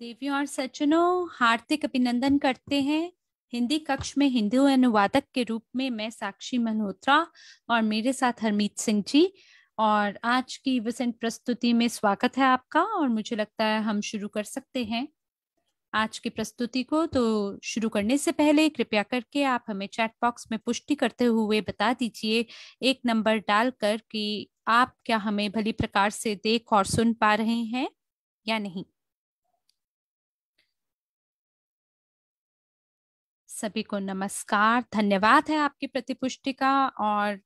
देवियों और सज्जनों हार्दिक अभिनंदन करते हैं हिंदी कक्ष में हिंदी अनुवादक के रूप में मैं साक्षी मल्होत्रा और मेरे साथ हरमीत सिंह जी और आज की वसंत प्रस्तुति में स्वागत है आपका और मुझे लगता है हम शुरू कर सकते हैं आज की प्रस्तुति को तो शुरू करने से पहले कृपया करके आप हमें चैट बॉक्स में पुष्टि करते हुए बता दीजिए एक नंबर डालकर कि आप क्या हमें भली प्रकार से देख और सुन पा रहे हैं या नहीं सभी को नमस्कार धन्यवाद है आपकी प्रतिपुष्टि का और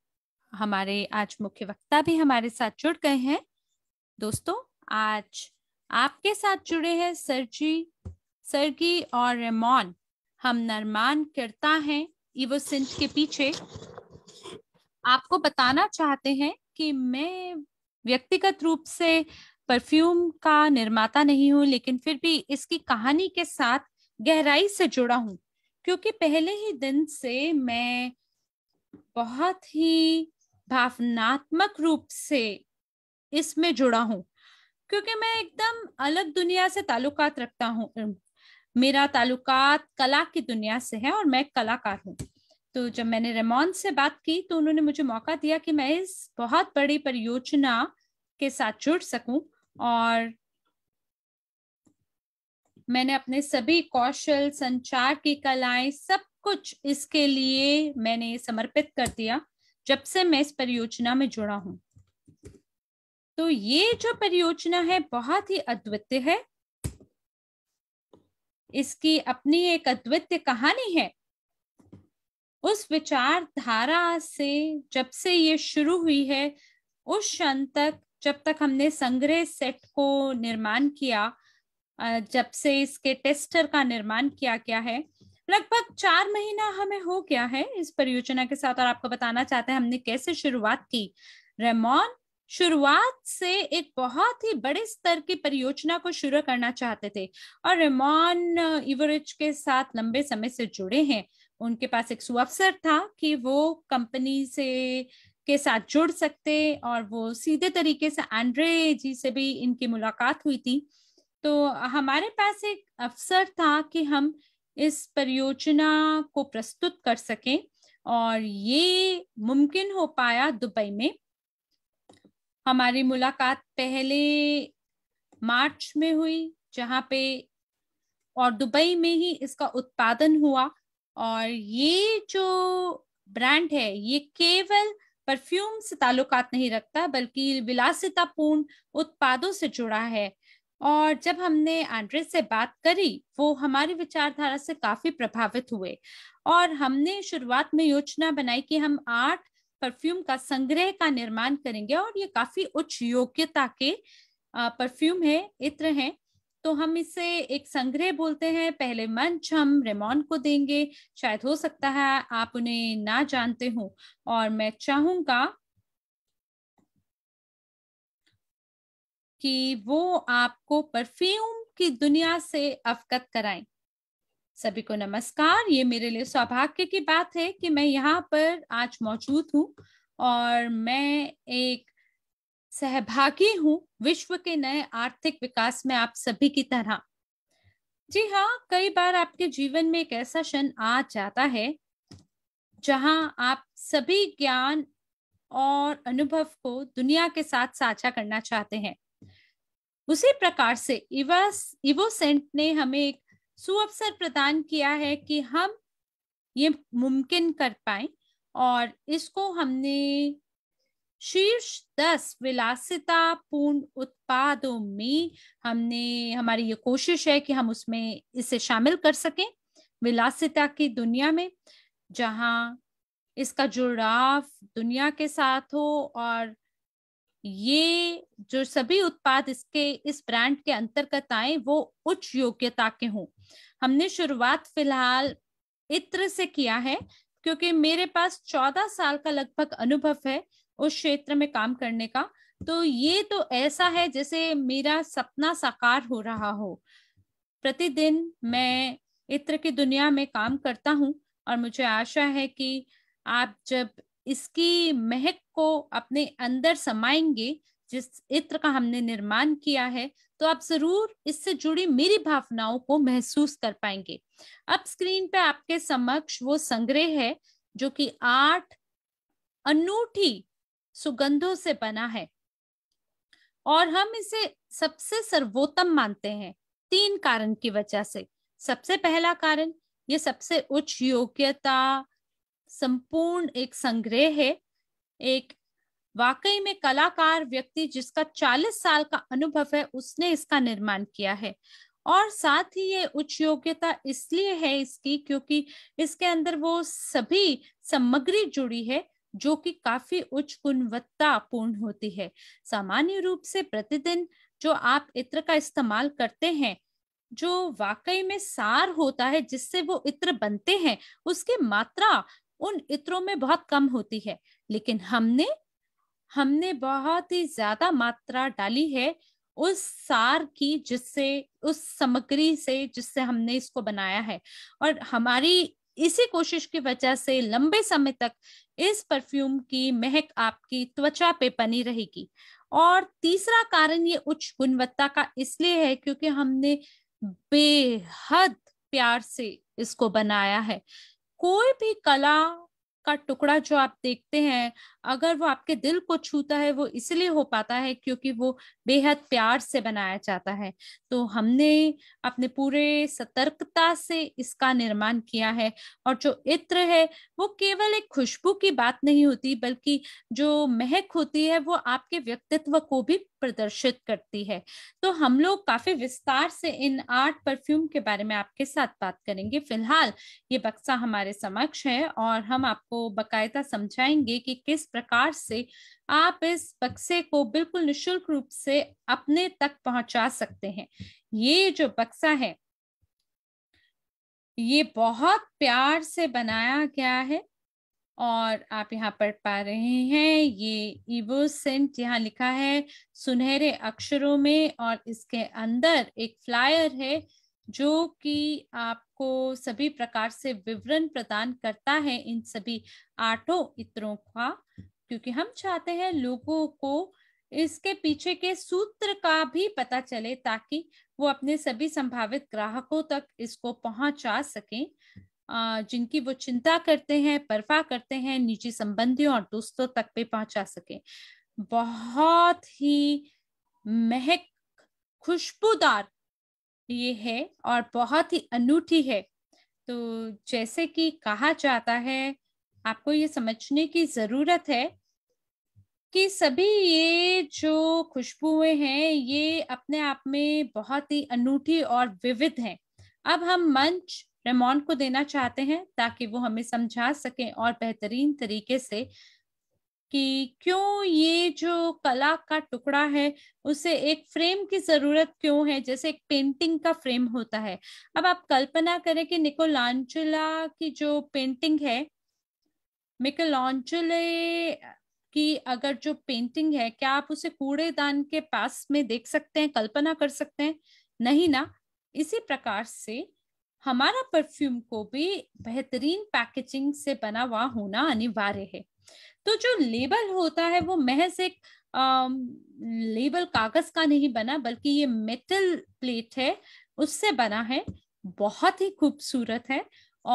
हमारे आज मुख्य वक्ता भी हमारे साथ जुड़ गए हैं दोस्तों आज आपके साथ जुड़े हैं सरजी सरगी और रेमॉन हम नरमान करता है इवो सिंह के पीछे आपको बताना चाहते हैं कि मैं व्यक्तिगत रूप से परफ्यूम का निर्माता नहीं हूँ लेकिन फिर भी इसकी कहानी के साथ गहराई से जुड़ा हूँ क्योंकि पहले ही दिन से मैं बहुत ही भावनात्मक रूप से इसमें जुड़ा हूँ क्योंकि मैं एकदम अलग दुनिया से ताल्लुकात रखता हूँ मेरा ताल्लुकात कला की दुनिया से है और मैं कलाकार हूँ तो जब मैंने रेमोन से बात की तो उन्होंने मुझे मौका दिया कि मैं इस बहुत बड़ी परियोजना के साथ जुड़ सकूं और मैंने अपने सभी कौशल संचार की कलाएं सब कुछ इसके लिए मैंने समर्पित कर दिया जब से मैं इस परियोजना में जुड़ा हूं तो ये जो परियोजना है बहुत ही अद्वितीय है इसकी अपनी एक अद्वितीय कहानी है उस विचारधारा से जब से ये शुरू हुई है उस क्षण तक जब तक हमने संग्रह सेट को निर्माण किया जब से इसके टेस्टर का निर्माण किया गया है लगभग चार महीना हमें हो गया है इस परियोजना के साथ और आपको बताना चाहते हैं हमने कैसे शुरुआत की रेमॉन शुरुआत से एक बहुत ही बड़े स्तर की परियोजना को शुरू करना चाहते थे और रेमॉन इवरेज के साथ लंबे समय से जुड़े हैं उनके पास एक सुअवसर था कि वो कंपनी से के साथ जुड़ सकते और वो सीधे तरीके से एंड्रे जी से भी इनकी मुलाकात हुई थी तो हमारे पास एक अवसर था कि हम इस परियोजना को प्रस्तुत कर सकें और ये मुमकिन हो पाया दुबई में हमारी मुलाकात पहले मार्च में हुई जहाँ पे और दुबई में ही इसका उत्पादन हुआ और ये जो ब्रांड है ये केवल परफ्यूम से ताल्लुकात नहीं रखता बल्कि विलासितापूर्ण उत्पादों से जुड़ा है और जब हमने एंड्रेस से बात करी वो हमारी विचारधारा से काफी प्रभावित हुए और हमने शुरुआत में योजना बनाई कि हम आठ परफ्यूम का संग्रह का निर्माण करेंगे और ये काफी उच्च योग्यता के परफ्यूम है इत्र है तो हम इसे एक संग्रह बोलते हैं पहले मंच हम रेमॉन को देंगे शायद हो सकता है आप उन्हें ना जानते हो और मैं चाहूंगा कि वो आपको परफ्यूम की दुनिया से अवगत कराएं सभी को नमस्कार ये मेरे लिए सौभाग्य की बात है कि मैं यहाँ पर आज मौजूद हूँ और मैं एक सहभागी हूँ विश्व के नए आर्थिक विकास में आप सभी की तरह जी हाँ कई बार आपके जीवन में एक ऐसा क्षण आ जाता है जहाँ आप सभी ज्ञान और अनुभव को दुनिया के साथ साझा करना चाहते हैं उसी प्रकार से इवोसेंट ने हमें एक सुअवसर प्रदान किया है कि हम ये मुमकिन कर पाए और इसको हमने शीर्ष दस विलासिता पूर्ण उत्पादों में हमने हमारी ये कोशिश है कि हम उसमें इसे शामिल कर सकें विलासिता की दुनिया में जहाँ इसका जुड़ाव दुनिया के साथ हो और ये जो सभी उत्पाद इसके इस ब्रांड के अंतर्गत आए वो उच्च योग्यता के हों हमने शुरुआत फिलहाल इत्र से किया है क्योंकि मेरे पास चौदह साल का लगभग अनुभव है उस क्षेत्र में काम करने का तो ये तो ऐसा है जैसे मेरा सपना साकार हो रहा हो प्रतिदिन मैं इत्र की दुनिया में काम करता हूँ और मुझे आशा है कि आप जब इसकी महक को अपने अंदर समाएंगे जिस इत्र का हमने निर्माण किया है तो आप जरूर इससे जुड़ी मेरी भावनाओं को महसूस कर पाएंगे अब स्क्रीन पे आपके समक्ष वो संग्रह है जो कि आठ अनूठी सुगंधों से बना है और हम इसे सबसे सर्वोत्तम मानते हैं तीन कारण की वजह से सबसे पहला कारण ये सबसे उच्च योग्यता संपूर्ण एक संग्रह है एक वाकई में कलाकार व्यक्ति जिसका 40 साल का अनुभव है उसने इसका निर्माण किया है और साथ ही ये उच्च योग्यता इसलिए है इसकी क्योंकि इसके अंदर वो सभी सामग्री जुड़ी है जो कि काफी उच्च गुणवत्ता पूर्ण होती है सामान्य रूप से प्रतिदिन जो आप इत्र का इस्तेमाल करते हैं जो वाकई में सार होता है जिससे वो इत्र बनते हैं उसकी मात्रा उन इत्रों में बहुत कम होती है लेकिन हमने हमने बहुत ही ज्यादा मात्रा डाली है उस सार की जिससे उस सामग्री से जिससे हमने इसको बनाया है और हमारी इसी कोशिश की वजह से लंबे समय तक इस परफ्यूम की महक आपकी त्वचा पे बनी रहेगी और तीसरा कारण ये उच्च गुणवत्ता का इसलिए है क्योंकि हमने बेहद प्यार से इसको बनाया है कोई भी कला का टुकड़ा जो आप देखते हैं अगर वो आपके दिल को छूता है वो इसलिए हो पाता है क्योंकि वो बेहद प्यार से बनाया जाता है तो हमने अपने पूरे सतर्कता से इसका निर्माण किया है और जो इत्र है वो केवल एक खुशबू की बात नहीं होती बल्कि जो महक होती है वो आपके व्यक्तित्व को भी प्रदर्शित करती है तो हम लोग काफी विस्तार से इन आर्ट परफ्यूम के बारे में आपके साथ बात करेंगे फिलहाल ये बक्सा हमारे समक्ष है और हम आपको बकायदा समझाएंगे कि किस प्रकार से आप इस बक्से को बिल्कुल निशुल्क रूप से अपने तक पहुंचा सकते हैं ये जो बक्सा है ये बहुत प्यार से बनाया गया है और आप यहाँ पढ़ पा रहे हैं ये सेंट यहाँ लिखा है सुनहरे अक्षरों में और इसके अंदर एक फ्लायर है जो कि आपको सभी प्रकार से विवरण प्रदान करता है इन सभी आठों इत्रों का क्योंकि हम चाहते हैं लोगों को इसके पीछे के सूत्र का भी पता चले ताकि वो अपने सभी संभावित ग्राहकों तक इसको पहुंचा सकें जिनकी वो चिंता करते हैं परवाह करते हैं निजी संबंधियों और दोस्तों तक पे पहुंचा सके बहुत ही महक खुशबूदार ये है और बहुत ही अनूठी है तो जैसे कि कहा जाता है आपको ये समझने की जरूरत है कि सभी ये जो खुशबुएं हैं ये अपने आप में बहुत ही अनूठी और विविध हैं अब हम मंच रेमोन को देना चाहते हैं ताकि वो हमें समझा सके और बेहतरीन तरीके से कि क्यों ये जो कला का टुकड़ा है उसे एक फ्रेम की जरूरत क्यों है जैसे एक पेंटिंग का फ्रेम होता है अब आप कल्पना करें कि निकोलांचुला की जो पेंटिंग है निकोलांचुले की अगर जो पेंटिंग है क्या आप उसे कूड़ेदान के पास में देख सकते हैं कल्पना कर सकते हैं नहीं ना इसी प्रकार से हमारा परफ्यूम को भी बेहतरीन पैकेजिंग से बना हुआ होना अनिवार्य है तो जो लेबल होता है वो महज एक लेबल कागज का नहीं बना बल्कि ये मेटल प्लेट है उससे बना है बहुत ही खूबसूरत है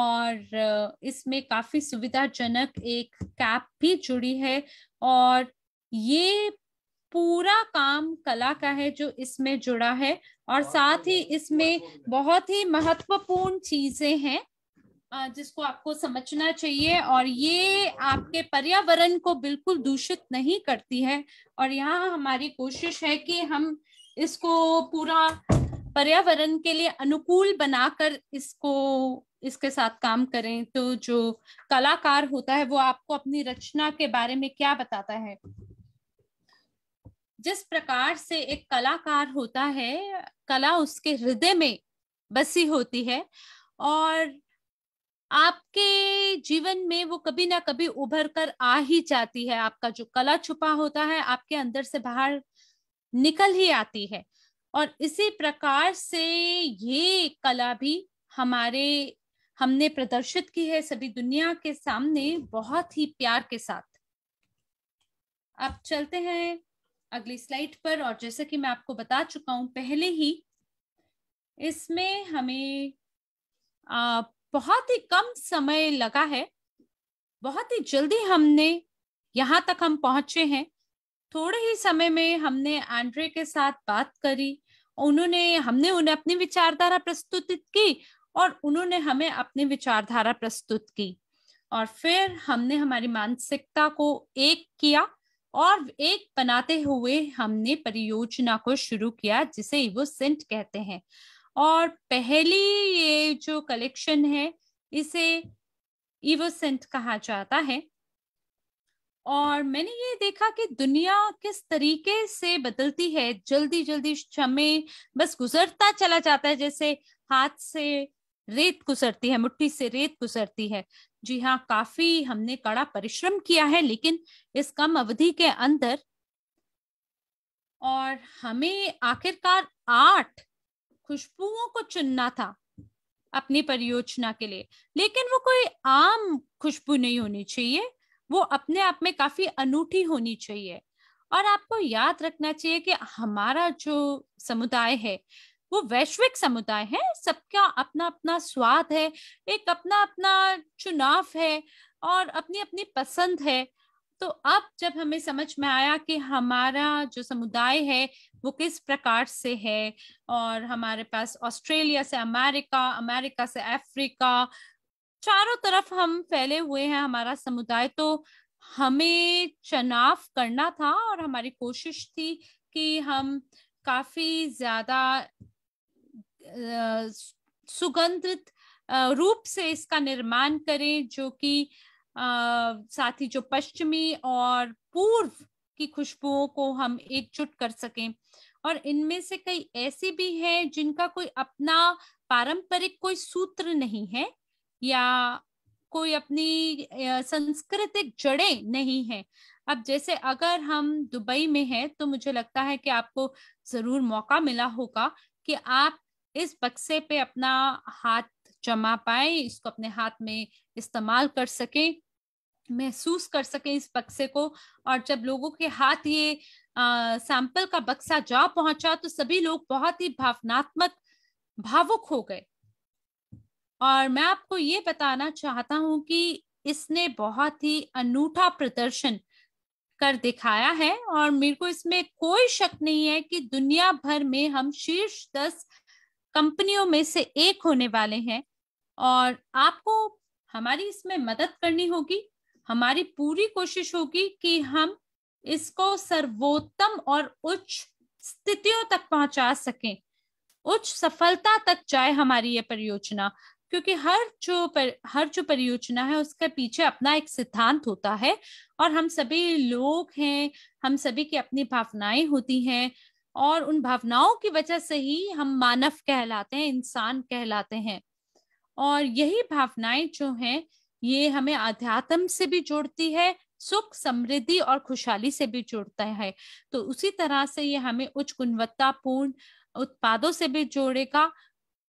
और इसमें काफी सुविधाजनक एक कैप भी जुड़ी है और ये पूरा काम कला का है जो इसमें जुड़ा है और साथ ही इसमें बहुत ही महत्वपूर्ण चीजें हैं जिसको आपको समझना चाहिए और ये आपके पर्यावरण को बिल्कुल दूषित नहीं करती है और यहाँ हमारी कोशिश है कि हम इसको पूरा पर्यावरण के लिए अनुकूल बनाकर इसको इसके साथ काम करें तो जो कलाकार होता है वो आपको अपनी रचना के बारे में क्या बताता है जिस प्रकार से एक कलाकार होता है कला उसके हृदय में बसी होती है और आपके जीवन में वो कभी ना कभी उभर कर आ ही जाती है आपका जो कला छुपा होता है आपके अंदर से बाहर निकल ही आती है और इसी प्रकार से ये कला भी हमारे हमने प्रदर्शित की है सभी दुनिया के सामने बहुत ही प्यार के साथ अब चलते हैं अगली स्लाइड पर और जैसे कि मैं आपको बता चुका हूं पहले ही इसमें हमें आप बहुत ही कम समय लगा है बहुत ही जल्दी हमने यहाँ तक हम पहुंचे हैं थोड़े ही समय में हमने एंड्रे के साथ बात करी उन्होंने हमने उन्हें अपनी विचारधारा प्रस्तुत की और उन्होंने हमें अपनी विचारधारा प्रस्तुत की और फिर हमने हमारी मानसिकता को एक किया और एक बनाते हुए हमने परियोजना को शुरू किया जिसे इवो सेंट कहते हैं और पहली ये जो कलेक्शन है इसे इवोसेंट कहा जाता है और मैंने ये देखा कि दुनिया किस तरीके से बदलती है जल्दी जल्दी समय बस गुजरता चला जाता है जैसे हाथ से रेत गुजरती है मुट्ठी से रेत गुजरती है जी हाँ काफी हमने कड़ा परिश्रम किया है लेकिन इस कम अवधि के अंदर और हमें आखिरकार आठ खुशबुओं को चुनना था अपनी परियोजना के लिए लेकिन वो कोई आम खुशबू नहीं होनी चाहिए वो अपने आप में काफी अनूठी होनी चाहिए और आपको याद रखना चाहिए कि हमारा जो समुदाय है वो वैश्विक समुदाय है सबका अपना अपना स्वाद है एक अपना अपना चुनाव है और अपनी अपनी पसंद है तो अब जब हमें समझ में आया कि हमारा जो समुदाय है वो किस प्रकार से है और हमारे पास ऑस्ट्रेलिया से अमेरिका अमेरिका से अफ्रीका चारों तरफ हम फैले हुए हैं हमारा समुदाय तो हमें चनाव करना था और हमारी कोशिश थी कि हम काफी ज्यादा सुगंधित रूप से इसका निर्माण करें जो कि साथ ही जो पश्चिमी और पूर्व की खुशबुओं को हम एकजुट कर सकें और इनमें से कई ऐसी भी हैं जिनका कोई अपना पारंपरिक कोई सूत्र नहीं है या कोई अपनी सांस्कृतिक जड़ें नहीं है अब जैसे अगर हम दुबई में हैं तो मुझे लगता है कि आपको जरूर मौका मिला होगा कि आप इस बक्से पे अपना हाथ जमा पाए इसको अपने हाथ में इस्तेमाल कर सकें महसूस कर सके इस बक्से को और जब लोगों के हाथ ये सैंपल का बक्सा जा पहुंचा तो सभी लोग बहुत ही भावनात्मक भावुक हो गए और मैं आपको ये बताना चाहता हूं कि इसने बहुत ही अनूठा प्रदर्शन कर दिखाया है और मेरे को इसमें कोई शक नहीं है कि दुनिया भर में हम शीर्ष दस कंपनियों में से एक होने वाले हैं और आपको हमारी इसमें मदद करनी होगी हमारी पूरी कोशिश होगी कि हम इसको सर्वोत्तम और उच्च स्थितियों तक पहुंचा सकें उच्च सफलता तक जाए हमारी ये परियोजना क्योंकि हर जो पर, हर जो परियोजना है उसके पीछे अपना एक सिद्धांत होता है और हम सभी लोग हैं हम सभी की अपनी भावनाएं होती हैं और उन भावनाओं की वजह से ही हम मानव कहलाते हैं इंसान कहलाते हैं और यही भावनाएं जो हैं ये हमें अध्यात्म से भी जोड़ती है सुख समृद्धि और खुशहाली से भी जोड़ता है तो उसी तरह से ये हमें उच्च गुणवत्तापूर्ण उत्पादों से भी जोड़ेगा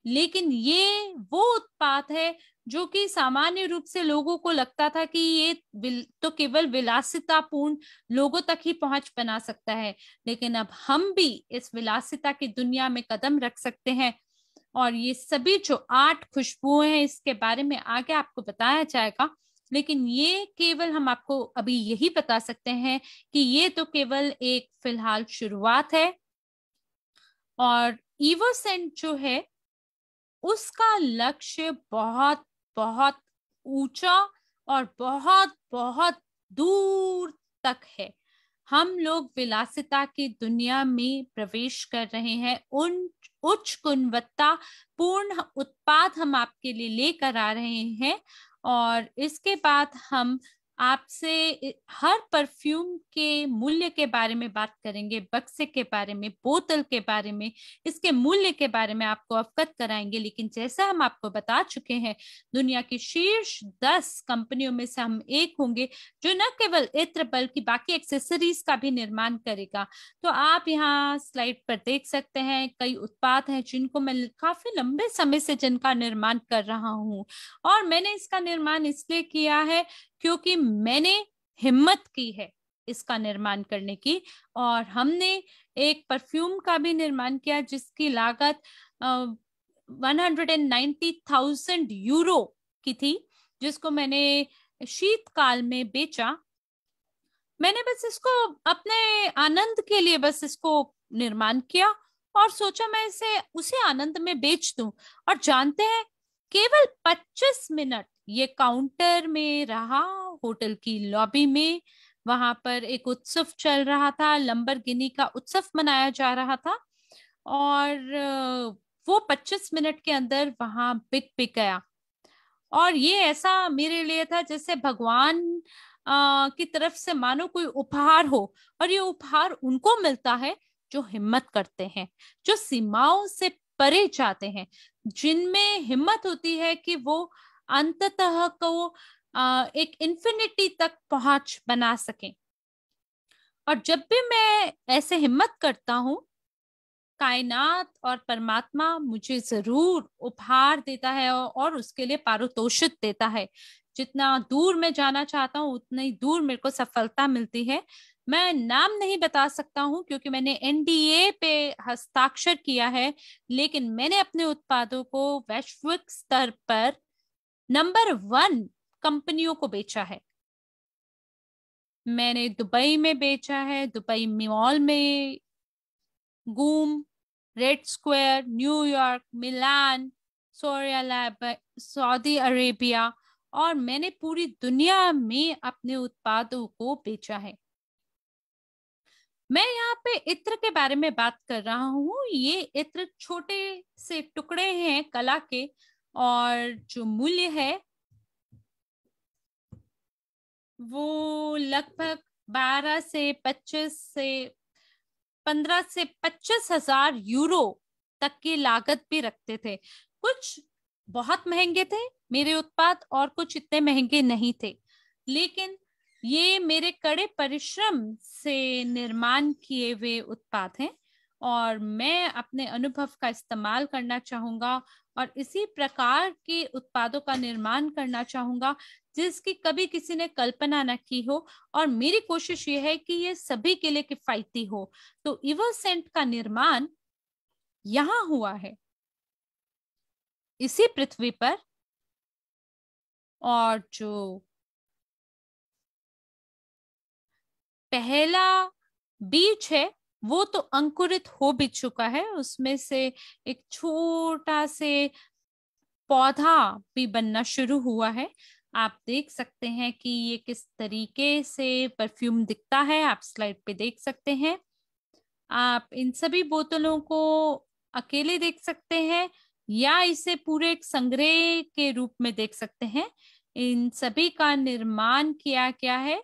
लेकिन ये वो उत्पाद है जो कि सामान्य रूप से लोगों को लगता था कि ये तो केवल विलासितापूर्ण लोगों तक ही पहुंच बना सकता है लेकिन अब हम भी इस विलासिता की दुनिया में कदम रख सकते हैं और ये सभी जो आठ खुशबुएं हैं इसके बारे में आगे आपको बताया जाएगा लेकिन ये केवल हम आपको अभी यही बता सकते हैं कि ये तो केवल एक फिलहाल शुरुआत है और ईवोसेंट जो है उसका लक्ष्य बहुत बहुत ऊंचा और बहुत बहुत दूर तक है हम लोग विलासिता की दुनिया में प्रवेश कर रहे हैं उन उच्च गुणवत्ता पूर्ण उत्पाद हम आपके लिए लेकर आ रहे हैं और इसके बाद हम आपसे हर परफ्यूम के मूल्य के बारे में बात करेंगे बक्से के बारे में बोतल के बारे में इसके मूल्य के बारे में आपको अवगत कराएंगे लेकिन जैसा हम आपको बता चुके हैं दुनिया की शीर्ष दस कंपनियों में से हम एक होंगे जो न केवल इत्र बल्कि बाकी एक्सेसरीज का भी निर्माण करेगा तो आप यहाँ स्लाइड पर देख सकते हैं कई उत्पाद हैं जिनको मैं काफी लंबे समय से जिनका निर्माण कर रहा हूँ और मैंने इसका निर्माण इसलिए किया है क्योंकि मैंने हिम्मत की है इसका निर्माण करने की और हमने एक परफ्यूम का भी निर्माण किया जिसकी लागत one hundred and ninety thousand euro की थी जिसको मैंने शीतकाल में बेचा मैंने बस इसको अपने आनंद के लिए बस इसको निर्माण किया और सोचा मैं इसे उसे आनंद में बेच दूं और जानते हैं केवल 25 मिनट ये काउंटर में रहा होटल की लॉबी में वहां पर एक उत्सव चल रहा था लंबर का उत्सव मनाया जा रहा था और वो 25 मिनट के अंदर वहां पिक पिक गया और ये ऐसा मेरे लिए था जैसे भगवान आ, की तरफ से मानो कोई उपहार हो और ये उपहार उनको मिलता है जो हिम्मत करते हैं जो सीमाओं से परे जाते हैं जिनमें हिम्मत होती है कि वो अंततः को एक इन्फिनिटी तक पहुंच बना सके और जब भी मैं ऐसे हिम्मत करता हूँ कायनात और परमात्मा मुझे जरूर उपहार देता है और उसके लिए पारितोषित देता है जितना दूर मैं जाना चाहता हूँ उतनी दूर मेरे को सफलता मिलती है मैं नाम नहीं बता सकता हूँ क्योंकि मैंने एनडीए पे हस्ताक्षर किया है लेकिन मैंने अपने उत्पादों को वैश्विक स्तर पर नंबर वन कंपनियों को बेचा है मैंने दुबई में बेचा है दुबई मॉल में गूम Red Square New York Milan Saudi Arabia और मैंने पूरी दुनिया में अपने उत्पादों को बेचा है मैं यहाँ पे इत्र के बारे में बात कर रहा हूँ ये इत्र छोटे से टुकड़े हैं कला के और जो मूल्य है वो लगभग बारह से पच्चीस से पंद्रह से पच्चीस हजार यूरो तक की लागत भी रखते थे कुछ बहुत महंगे थे मेरे उत्पाद और कुछ इतने महंगे नहीं थे लेकिन ये मेरे कड़े परिश्रम से निर्माण किए हुए उत्पाद हैं और मैं अपने अनुभव का इस्तेमाल करना चाहूंगा और इसी प्रकार के उत्पादों का निर्माण करना चाहूंगा जिसकी कभी किसी ने कल्पना न की हो और मेरी कोशिश यह है कि ये सभी के लिए किफायती हो तो इवोसेंट का निर्माण यहां हुआ है इसी पृथ्वी पर और जो पहला बीच है वो तो अंकुरित हो भी चुका है उसमें से एक छोटा से पौधा भी बनना शुरू हुआ है आप देख सकते हैं कि ये किस तरीके से परफ्यूम दिखता है आप स्लाइड पे देख सकते हैं आप इन सभी बोतलों को अकेले देख सकते हैं या इसे पूरे एक संग्रह के रूप में देख सकते हैं इन सभी का निर्माण किया गया है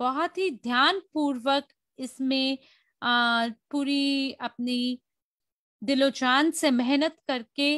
बहुत ही ध्यान पूर्वक इसमें आ, पूरी अपनी दिलोजान से मेहनत करके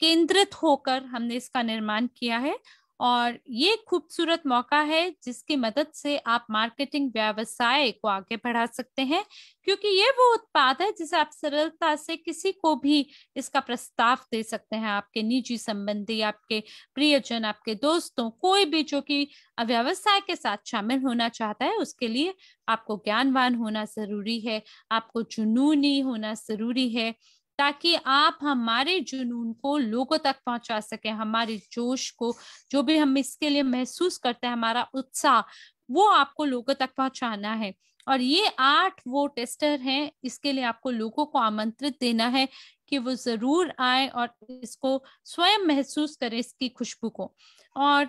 केंद्रित होकर हमने इसका निर्माण किया है और ये खूबसूरत मौका है जिसकी मदद से आप मार्केटिंग व्यवसाय को आगे बढ़ा सकते हैं क्योंकि ये वो उत्पाद है जिसे आप सरलता से किसी को भी इसका प्रस्ताव दे सकते हैं आपके निजी संबंधी आपके प्रियजन आपके दोस्तों कोई भी जो कि व्यवसाय के साथ शामिल होना चाहता है उसके लिए आपको ज्ञानवान होना जरूरी है आपको जुनूनी होना जरूरी है ताकि आप हमारे जुनून को लोगों तक पहुंचा सके हमारे जोश को जो भी हम इसके लिए महसूस करते हैं हमारा उत्साह वो आपको लोगों तक पहुंचाना है और ये आठ वो टेस्टर हैं इसके लिए आपको लोगों को आमंत्रित देना है कि वो ज़रूर आए और इसको स्वयं महसूस करें इसकी खुशबू को और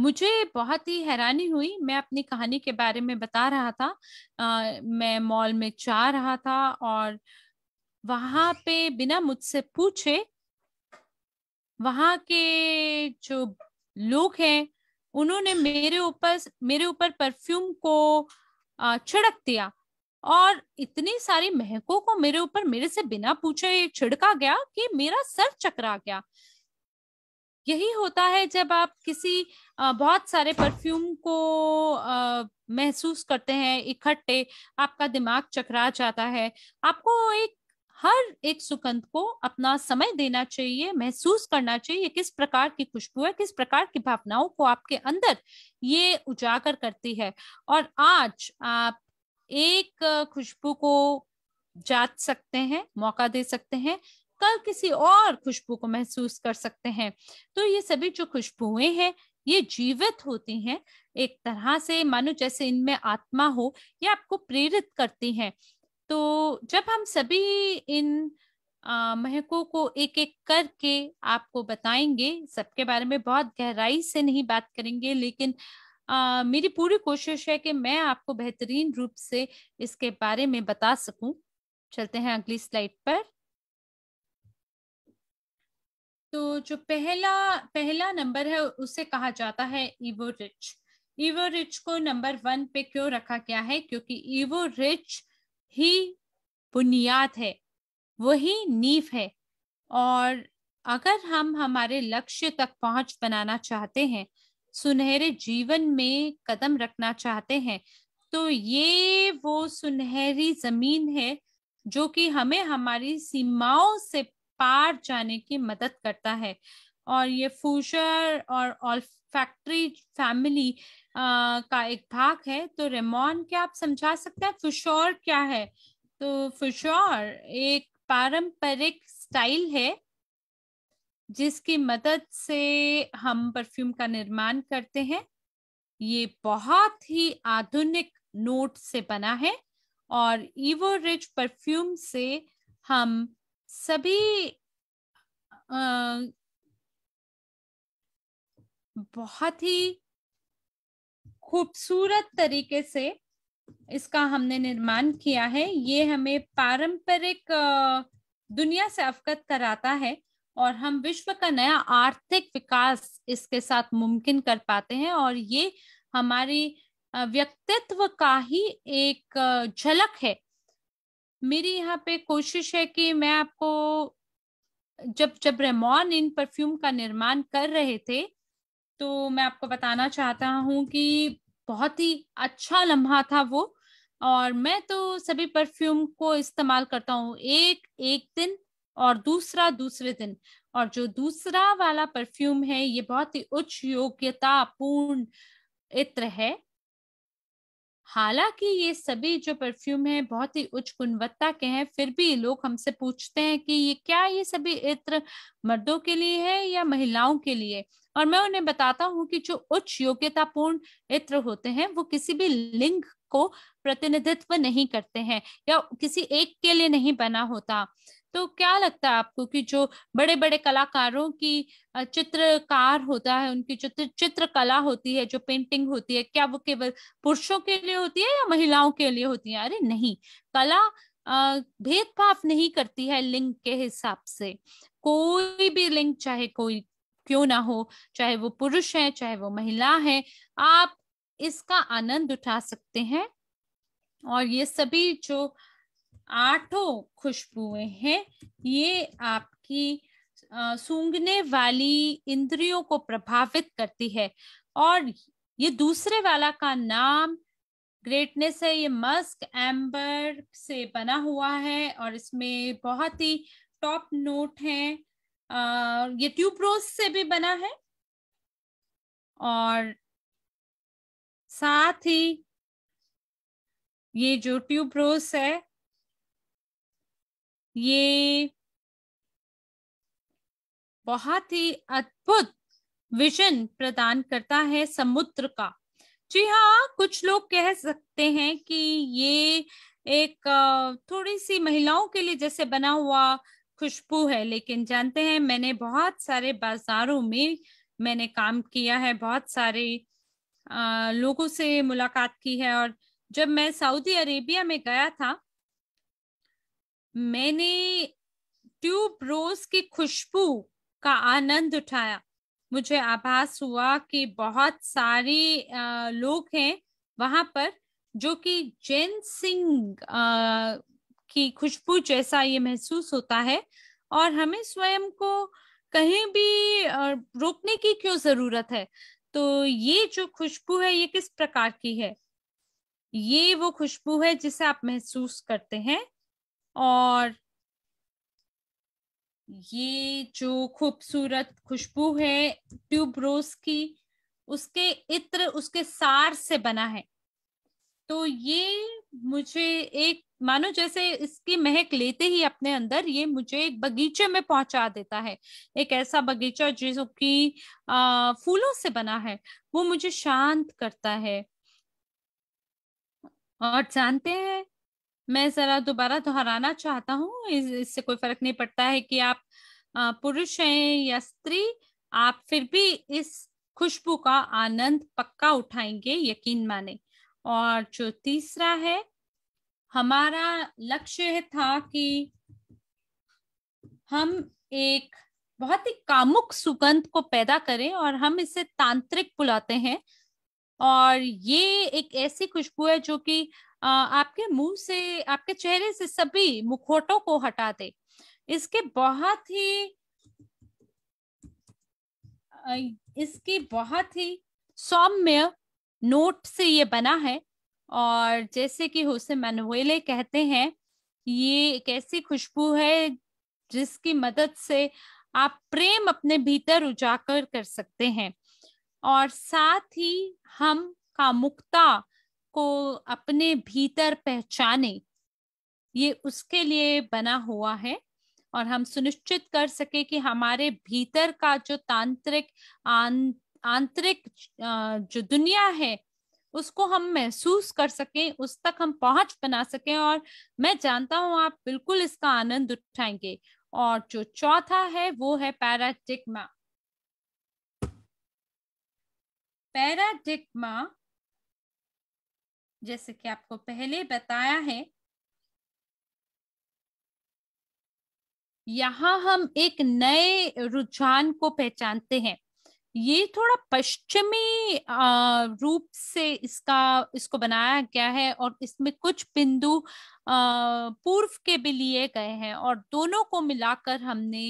मुझे बहुत ही हैरानी हुई मैं अपनी कहानी के बारे में बता रहा था आ, मैं मॉल में जा रहा था और वहां पे बिना मुझसे पूछे वहां के जो लोग हैं उन्होंने मेरे ऊपर मेरे ऊपर परफ्यूम को छिड़क दिया और इतनी सारी महकों को मेरे ऊपर मेरे से बिना पूछे छिड़का गया कि मेरा सर चकरा गया यही होता है जब आप किसी बहुत सारे परफ्यूम को महसूस करते हैं इकट्ठे आपका दिमाग चकरा जाता है आपको एक हर एक सुगंध को अपना समय देना चाहिए महसूस करना चाहिए किस प्रकार की खुशबू है किस प्रकार की भावनाओं को आपके अंदर ये उजागर करती है और आज आप एक खुशबू को जाच सकते हैं मौका दे सकते हैं कल किसी और खुशबू को महसूस कर सकते हैं तो ये सभी जो खुशबुएं हैं ये जीवित होती हैं एक तरह से मानो जैसे इनमें आत्मा हो ये आपको प्रेरित करती हैं तो जब हम सभी इन महकों को एक एक करके आपको बताएंगे सबके बारे में बहुत गहराई से नहीं बात करेंगे लेकिन आ, मेरी पूरी कोशिश है कि मैं आपको बेहतरीन रूप से इसके बारे में बता सकूं चलते हैं अगली स्लाइड पर तो जो पहला पहला नंबर है उसे कहा जाता है इवो रिच इवो रिच को नंबर वन पे क्यों रखा गया है क्योंकि इवो रिच ही बुनियाद है वही नींव है और अगर हम हमारे लक्ष्य तक पहुंच बनाना चाहते हैं सुनहरे जीवन में कदम रखना चाहते हैं तो ये वो सुनहरी जमीन है जो कि हमें हमारी सीमाओं से पार जाने की मदद करता है और ये फूशर और फैक्ट्री फैमिली का एक भाग है तो रेमॉन क्या आप समझा सकते हैं फुशोर क्या है तो फुशोर एक पारंपरिक स्टाइल है जिसकी मदद से हम परफ्यूम का निर्माण करते हैं ये बहुत ही आधुनिक नोट से बना है और ईवो रिच परफ्यूम से हम सभी बहुत ही खूबसूरत तरीके से इसका हमने निर्माण किया है ये हमें पारंपरिक दुनिया से अवगत कराता है और हम विश्व का नया आर्थिक विकास इसके साथ मुमकिन कर पाते हैं और ये हमारी व्यक्तित्व का ही एक झलक है मेरी यहाँ पे कोशिश है कि मैं आपको जब जब रेमॉन इन परफ्यूम का निर्माण कर रहे थे तो मैं आपको बताना चाहता हूँ कि बहुत ही अच्छा लम्हा था वो और मैं तो सभी परफ्यूम को इस्तेमाल करता हूँ एक एक दिन और दूसरा दूसरे दिन और जो दूसरा वाला परफ्यूम है ये बहुत ही उच्च योग्यता पूर्ण इत्र है हालांकि ये सभी जो परफ्यूम है बहुत ही उच्च गुणवत्ता के हैं फिर भी लोग हमसे पूछते हैं कि ये क्या ये सभी इत्र मर्दों के लिए है या महिलाओं के लिए और मैं उन्हें बताता हूँ कि जो उच्च योग्यतापूर्ण इत्र होते हैं वो किसी भी लिंग को प्रतिनिधित्व नहीं करते हैं या किसी एक के लिए नहीं बना होता तो क्या लगता है आपको कि जो बड़े बड़े कलाकारों की चित्रकार होता है उनकी जो चित्रकला होती है जो पेंटिंग होती है क्या वो केवल पुरुषों के लिए होती है या महिलाओं के लिए होती है अरे नहीं कला भेदभाव नहीं करती है लिंग के हिसाब से कोई भी लिंग चाहे कोई क्यों ना हो चाहे वो पुरुष है चाहे वो महिला है आप इसका आनंद उठा सकते हैं और ये सभी जो आठों खुशबुएं हैं ये आपकी सूंघने वाली इंद्रियों को प्रभावित करती है और ये दूसरे वाला का नाम ग्रेटनेस है ये मस्क एम्बर से बना हुआ है और इसमें बहुत ही टॉप नोट हैं ये ट्यूब्रोज से भी बना है और साथ ही ये जो ट्यूब्रोज है ये बहुत ही अद्भुत विजन प्रदान करता है समुद्र का जी हाँ कुछ लोग कह सकते हैं कि ये एक थोड़ी सी महिलाओं के लिए जैसे बना हुआ खुशबू है लेकिन जानते हैं मैंने बहुत सारे बाजारों में मैंने काम किया है बहुत सारे आ, लोगों से मुलाकात की है और जब मैं सऊदी अरेबिया में गया था मैंने ट्यूब रोज की खुशबू का आनंद उठाया मुझे आभास हुआ कि बहुत सारे लोग हैं वहां पर जो कि जैन सिंह की खुशबू जैसा ये महसूस होता है और हमें स्वयं को कहीं भी रोकने की क्यों जरूरत है तो ये जो खुशबू है ये किस प्रकार की है ये वो खुशबू है जिसे आप महसूस करते हैं और ये जो खूबसूरत खुशबू है रोज की उसके इत्र उसके सार से बना है तो ये मुझे एक मानो जैसे इसकी महक लेते ही अपने अंदर ये मुझे एक बगीचे में पहुंचा देता है एक ऐसा बगीचा जो कि फूलों से बना है वो मुझे शांत करता है और जानते हैं मैं जरा दोबारा दोहराना चाहता हूँ इस, इससे कोई फर्क नहीं पड़ता है कि आप पुरुष हैं या स्त्री आप फिर भी इस खुशबू का आनंद पक्का उठाएंगे यकीन माने और जो तीसरा है हमारा लक्ष्य था कि हम एक बहुत ही कामुक सुगंध को पैदा करें और हम इसे तांत्रिक बुलाते हैं और ये एक ऐसी खुशबू है जो कि आपके मुंह से आपके चेहरे से सभी मुखोटों को हटा दे इसके बहुत ही इसकी बहुत ही सौम्य नोट से ये बना है और जैसे कि होसे मैनुएले कहते हैं ये एक ऐसी खुशबू है जिसकी मदद से आप प्रेम अपने भीतर उजागर कर सकते हैं और साथ ही हम कामुकता को अपने भीतर पहचाने ये उसके लिए बना हुआ है और हम सुनिश्चित कर सके कि हमारे भीतर का जो तांत्रिक आंत आंतरिक जो दुनिया है उसको हम महसूस कर सकें उस तक हम पहुंच बना सकें और मैं जानता हूं आप बिल्कुल इसका आनंद उठाएंगे और जो चौथा है वो है पैराडिग्मा पैराडिग्मा जैसे कि आपको पहले बताया है यहां हम एक नए रुझान को पहचानते हैं ये थोड़ा पश्चिमी रूप से इसका इसको बनाया गया है और इसमें कुछ बिंदु पूर्व के भी लिए गए हैं और दोनों को मिलाकर हमने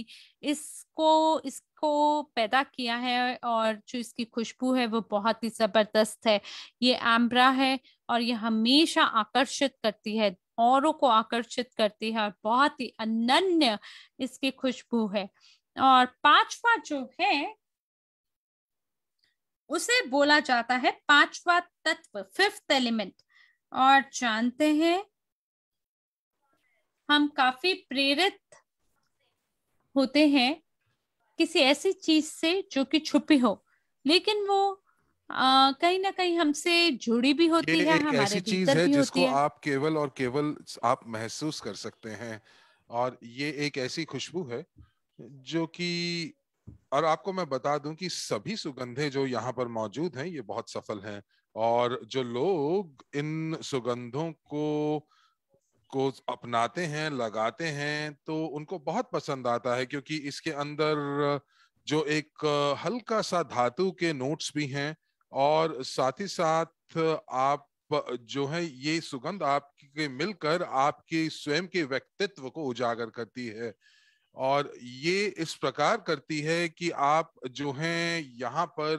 इसको इसको पैदा किया है और जो इसकी खुशबू है वो बहुत ही जबरदस्त है ये एम्ब्रा है और ये हमेशा आकर्षित करती है औरों को आकर्षित करती है और बहुत ही अनन्य इसकी खुशबू है और पांचवा जो है उसे बोला जाता है पांचवा तत्व फिफ्थ एलिमेंट और जानते हैं हम काफी प्रेरित होते हैं किसी ऐसी चीज से जो कि छुपी हो लेकिन वो कहीं ना कहीं हमसे जुड़ी भी होती है हमारे ऐसी चीज है जिसको है। आप केवल और केवल आप महसूस कर सकते हैं और ये एक ऐसी खुशबू है जो कि और आपको मैं बता दूं कि सभी सुगंधे जो यहाँ पर मौजूद हैं ये बहुत सफल हैं और जो लोग इन सुगंधों को को अपनाते हैं लगाते हैं तो उनको बहुत पसंद आता है क्योंकि इसके अंदर जो एक हल्का सा धातु के नोट्स भी हैं और साथ ही साथ आप जो है ये सुगंध आपके मिलकर आपके स्वयं के व्यक्तित्व को उजागर करती है और ये इस प्रकार करती है कि आप जो हैं यहाँ पर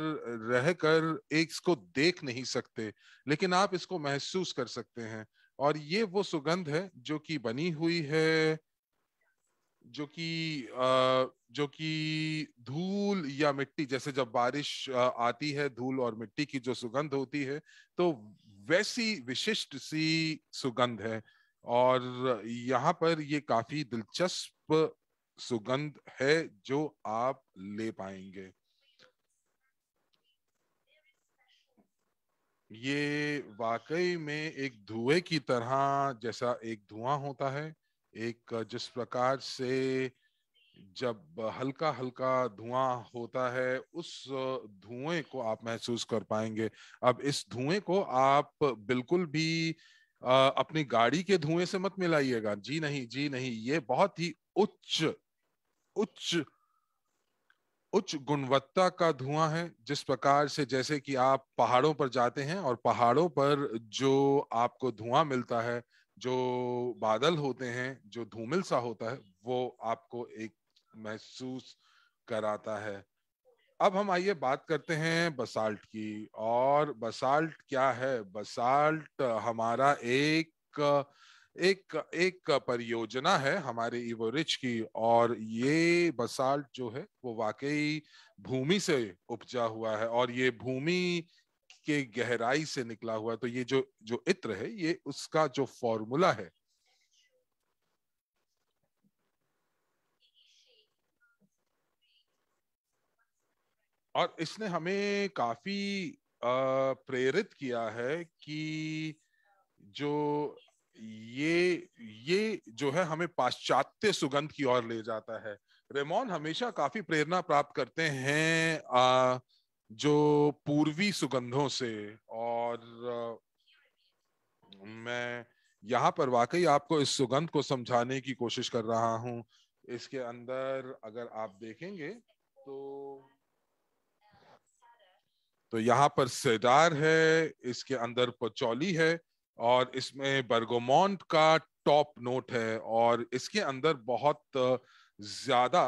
रहकर एक इसको देख नहीं सकते लेकिन आप इसको महसूस कर सकते हैं और ये वो सुगंध है जो कि बनी हुई है जो कि जो कि धूल या मिट्टी जैसे जब बारिश आती है धूल और मिट्टी की जो सुगंध होती है तो वैसी विशिष्ट सी सुगंध है और यहाँ पर ये काफी दिलचस्प सुगंध है जो आप ले पाएंगे ये वाकई में एक धुएं की तरह जैसा एक धुआं होता है एक जिस प्रकार से जब हल्का हल्का धुआं होता है उस धुएं को आप महसूस कर पाएंगे अब इस धुएं को आप बिल्कुल भी अपनी गाड़ी के धुएं से मत मिलाइएगा जी नहीं जी नहीं ये बहुत ही उच्च उच्च उच्च गुणवत्ता का धुआं है जिस प्रकार से जैसे कि आप पहाड़ों पर जाते हैं और पहाड़ों पर जो आपको धुआं मिलता है जो बादल होते हैं जो धूमिल सा होता है वो आपको एक महसूस कराता है अब हम आइए बात करते हैं बसाल्ट की और बसाल्ट क्या है बसाल्ट हमारा एक एक एक परियोजना है हमारे इवोरिच की और ये बसाल्ट जो है वो वाकई भूमि से उपजा हुआ है और ये भूमि के गहराई से निकला हुआ है तो ये जो जो इत्र है ये उसका जो फॉर्मूला है और इसने हमें काफी प्रेरित किया है कि जो ये ये जो है हमें पाश्चात्य सुगंध की ओर ले जाता है रेमोन हमेशा काफी प्रेरणा प्राप्त करते हैं आ, जो पूर्वी सुगंधों से और आ, मैं यहाँ पर वाकई आपको इस सुगंध को समझाने की कोशिश कर रहा हूँ इसके अंदर अगर आप देखेंगे तो तो यहाँ पर सेदार है इसके अंदर पचौली है और इसमें बर्गोमोंट का टॉप नोट है और इसके अंदर बहुत ज्यादा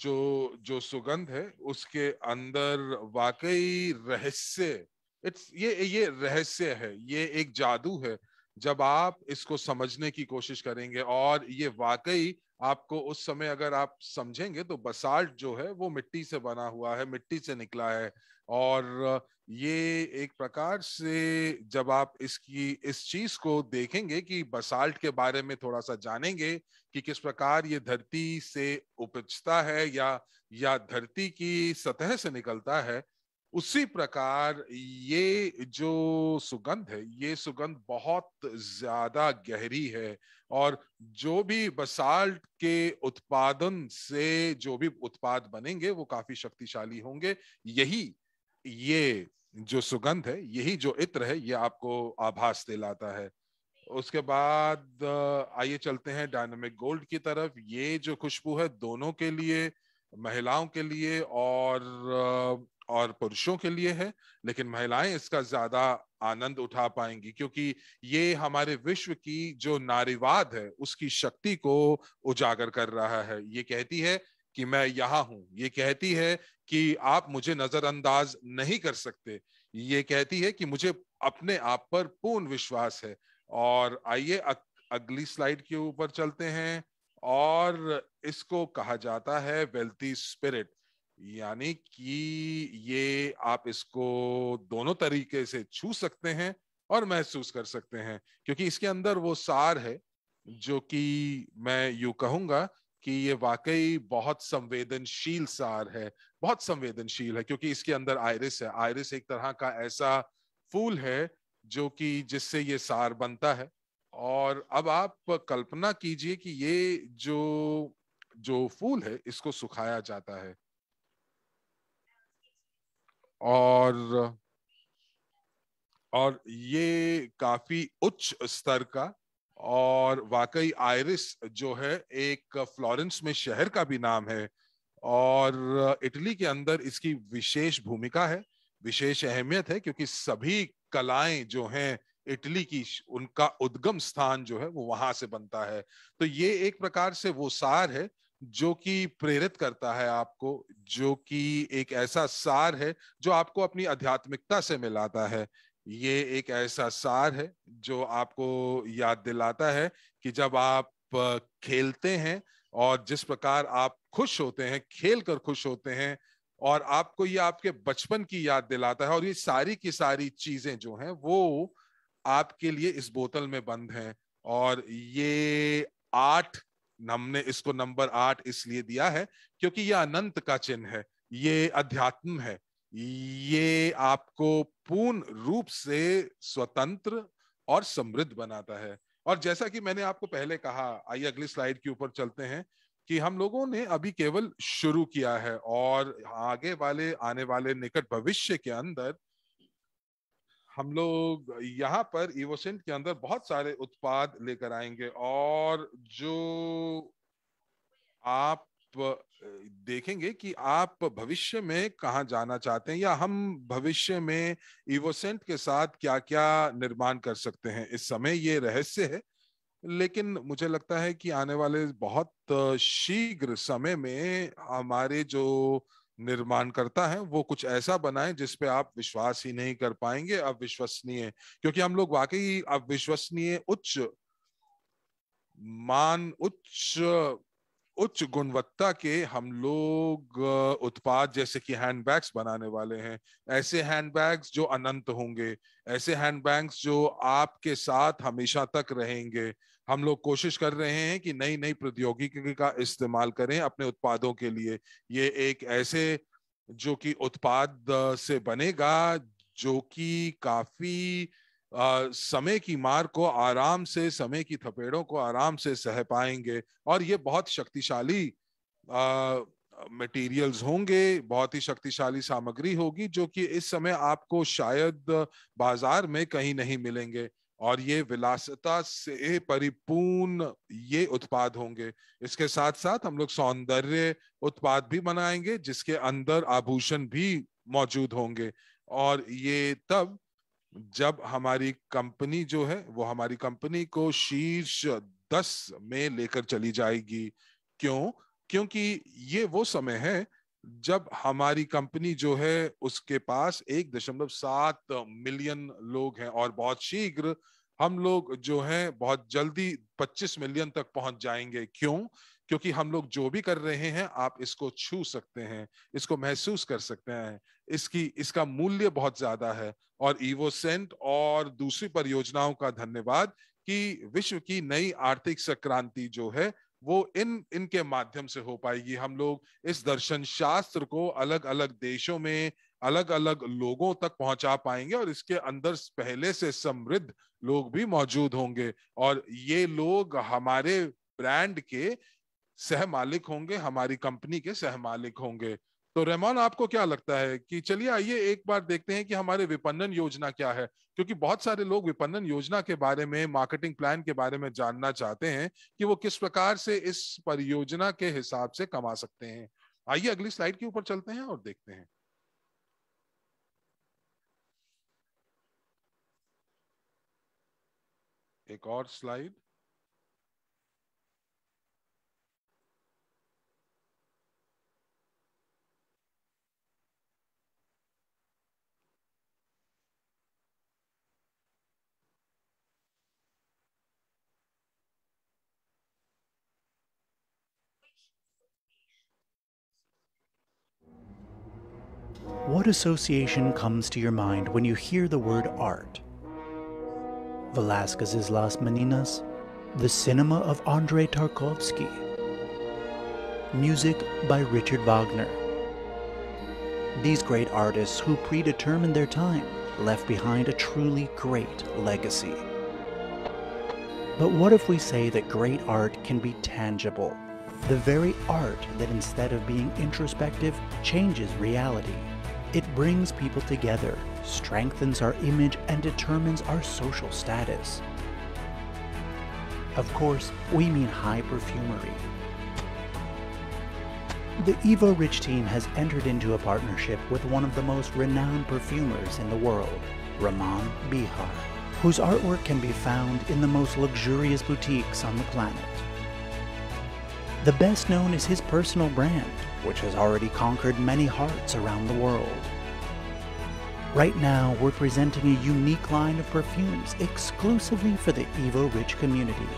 जो जो सुगंध है उसके अंदर वाकई रहस्य इट्स ये ये रहस्य है ये एक जादू है जब आप इसको समझने की कोशिश करेंगे और ये वाकई आपको उस समय अगर आप समझेंगे तो बसाल्ट जो है वो मिट्टी से बना हुआ है मिट्टी से निकला है और ये एक प्रकार से जब आप इसकी इस चीज को देखेंगे कि बसाल्ट के बारे में थोड़ा सा जानेंगे कि किस प्रकार ये धरती से उपजता है या या धरती की सतह से निकलता है उसी प्रकार ये जो सुगंध है ये सुगंध बहुत ज्यादा गहरी है और जो भी बसाल्ट के उत्पादन से जो भी उत्पाद बनेंगे वो काफी शक्तिशाली होंगे यही ये जो सुगंध है यही जो इत्र है ये आपको आभास दिलाता है उसके बाद आइए चलते हैं डायनामिक गोल्ड की तरफ ये जो खुशबू है दोनों के लिए महिलाओं के लिए और और पुरुषों के लिए है लेकिन महिलाएं इसका ज्यादा आनंद उठा पाएंगी क्योंकि ये हमारे विश्व की जो नारीवाद है उसकी शक्ति को उजागर कर रहा है ये कहती है कि मैं यहां हूं ये कहती है कि आप मुझे नजरअंदाज नहीं कर सकते ये कहती है कि मुझे अपने आप पर पूर्ण विश्वास है और आइए अगली स्लाइड के ऊपर चलते हैं और इसको कहा जाता है वेल्थी स्पिरिट यानी कि ये आप इसको दोनों तरीके से छू सकते हैं और महसूस कर सकते हैं क्योंकि इसके अंदर वो सार है जो कि मैं यू कहूंगा कि ये वाकई बहुत संवेदनशील सार है बहुत संवेदनशील है क्योंकि इसके अंदर आयरिस है आयरिस एक तरह का ऐसा फूल है जो कि जिससे ये सार बनता है और अब आप कल्पना कीजिए कि ये जो जो फूल है इसको सुखाया जाता है और और ये काफी उच्च स्तर का और वाकई आयरिस जो है एक फ्लोरेंस में शहर का भी नाम है और इटली के अंदर इसकी विशेष भूमिका है विशेष अहमियत है क्योंकि सभी कलाएं जो हैं इटली की उनका उद्गम स्थान जो है वो वहां से बनता है तो ये एक प्रकार से वो सार है जो कि प्रेरित करता है आपको जो कि एक ऐसा सार है जो आपको अपनी आध्यात्मिकता से मिलाता है ये एक ऐसा सार है जो आपको याद दिलाता है कि जब आप खेलते हैं और जिस प्रकार आप खुश होते हैं खेल कर खुश होते हैं और आपको ये आपके बचपन की याद दिलाता है और ये सारी की सारी चीजें जो हैं वो आपके लिए इस बोतल में बंद हैं और ये आठ हमने इसको नंबर आठ इसलिए दिया है क्योंकि ये अनंत का चिन्ह है ये अध्यात्म है ये आपको पूर्ण रूप से स्वतंत्र और समृद्ध बनाता है और जैसा कि मैंने आपको पहले कहा आइए अगली स्लाइड के ऊपर चलते हैं कि हम लोगों ने अभी केवल शुरू किया है और आगे वाले आने वाले निकट भविष्य के अंदर हम लोग यहाँ पर इवोसेंट के अंदर बहुत सारे उत्पाद लेकर आएंगे और जो आप देखेंगे कि आप भविष्य में कहा जाना चाहते हैं या हम भविष्य में इवोसेंट के साथ क्या क्या निर्माण कर सकते हैं इस समय ये रहस्य है लेकिन मुझे लगता है कि आने वाले बहुत शीघ्र समय में हमारे जो निर्माण करता है वो कुछ ऐसा बनाए जिसपे आप विश्वास ही नहीं कर पाएंगे अविश्वसनीय क्योंकि हम लोग वाकई अविश्वसनीय उच्च मान उच्च उच्च गुणवत्ता के हम लोग उत्पाद जैसे कि हैंडबैग्स बनाने वाले हैं ऐसे हैंडबैग्स जो अनंत होंगे ऐसे हैंडबैग्स जो आपके साथ हमेशा तक रहेंगे हम लोग कोशिश कर रहे हैं कि नई नई प्रौद्योगिकी का इस्तेमाल करें अपने उत्पादों के लिए ये एक ऐसे जो कि उत्पाद से बनेगा जो कि काफी समय की मार को आराम से समय की थपेड़ों को आराम से सह पाएंगे और ये बहुत शक्तिशाली मटेरियल्स होंगे बहुत ही शक्तिशाली सामग्री होगी जो कि इस समय आपको शायद बाजार में कहीं नहीं मिलेंगे और ये विलासता से परिपूर्ण ये उत्पाद होंगे इसके साथ साथ हम लोग सौंदर्य उत्पाद भी बनाएंगे जिसके अंदर आभूषण भी मौजूद होंगे और ये तब जब हमारी कंपनी जो है वो हमारी कंपनी को शीर्ष दस में लेकर चली जाएगी क्यों क्योंकि ये वो समय है जब हमारी कंपनी जो है उसके पास एक दशमलव सात मिलियन लोग हैं और बहुत शीघ्र हम लोग जो हैं बहुत जल्दी 25 मिलियन तक पहुंच जाएंगे क्यों क्योंकि हम लोग जो भी कर रहे हैं आप इसको छू सकते हैं इसको महसूस कर सकते हैं इसकी इसका मूल्य बहुत ज्यादा है और ईवो सेंट और दूसरी परियोजनाओं का धन्यवाद कि विश्व की नई आर्थिक संक्रांति जो है वो इन इनके माध्यम से हो पाएगी हम लोग इस दर्शन शास्त्र को अलग अलग देशों में अलग अलग लोगों तक पहुंचा पाएंगे और इसके अंदर पहले से समृद्ध लोग भी मौजूद होंगे और ये लोग हमारे ब्रांड के सह मालिक होंगे हमारी कंपनी के सह मालिक होंगे तो रहमान आपको क्या लगता है कि चलिए आइए एक बार देखते हैं कि हमारे विपणन योजना क्या है क्योंकि बहुत सारे लोग विपणन योजना के बारे में मार्केटिंग प्लान के बारे में जानना चाहते हैं कि वो किस प्रकार से इस परियोजना के हिसाब से कमा सकते हैं आइए अगली स्लाइड के ऊपर चलते हैं और देखते हैं एक और slide What association comes to your mind when you hear the word art? Velasquez's Las Meninas, the cinema of Andrei Tarkovsky, music by Richard Wagner. These great artists who predetermined their time left behind a truly great legacy. But what if we say that great art can be tangible? The very art that instead of being introspective changes reality. It brings people together, strengthens our image, and determines our social status. Of course, we mean high perfumery. The Evo Rich team has entered into a partnership with one of the most renowned perfumers in the world, Raman Bihar, whose artwork can be found in the most luxurious boutiques on the planet. The best known is his personal brand, which has already conquered many hearts around the world. Right now, we're presenting a unique line of perfumes exclusively for the Evo Rich community,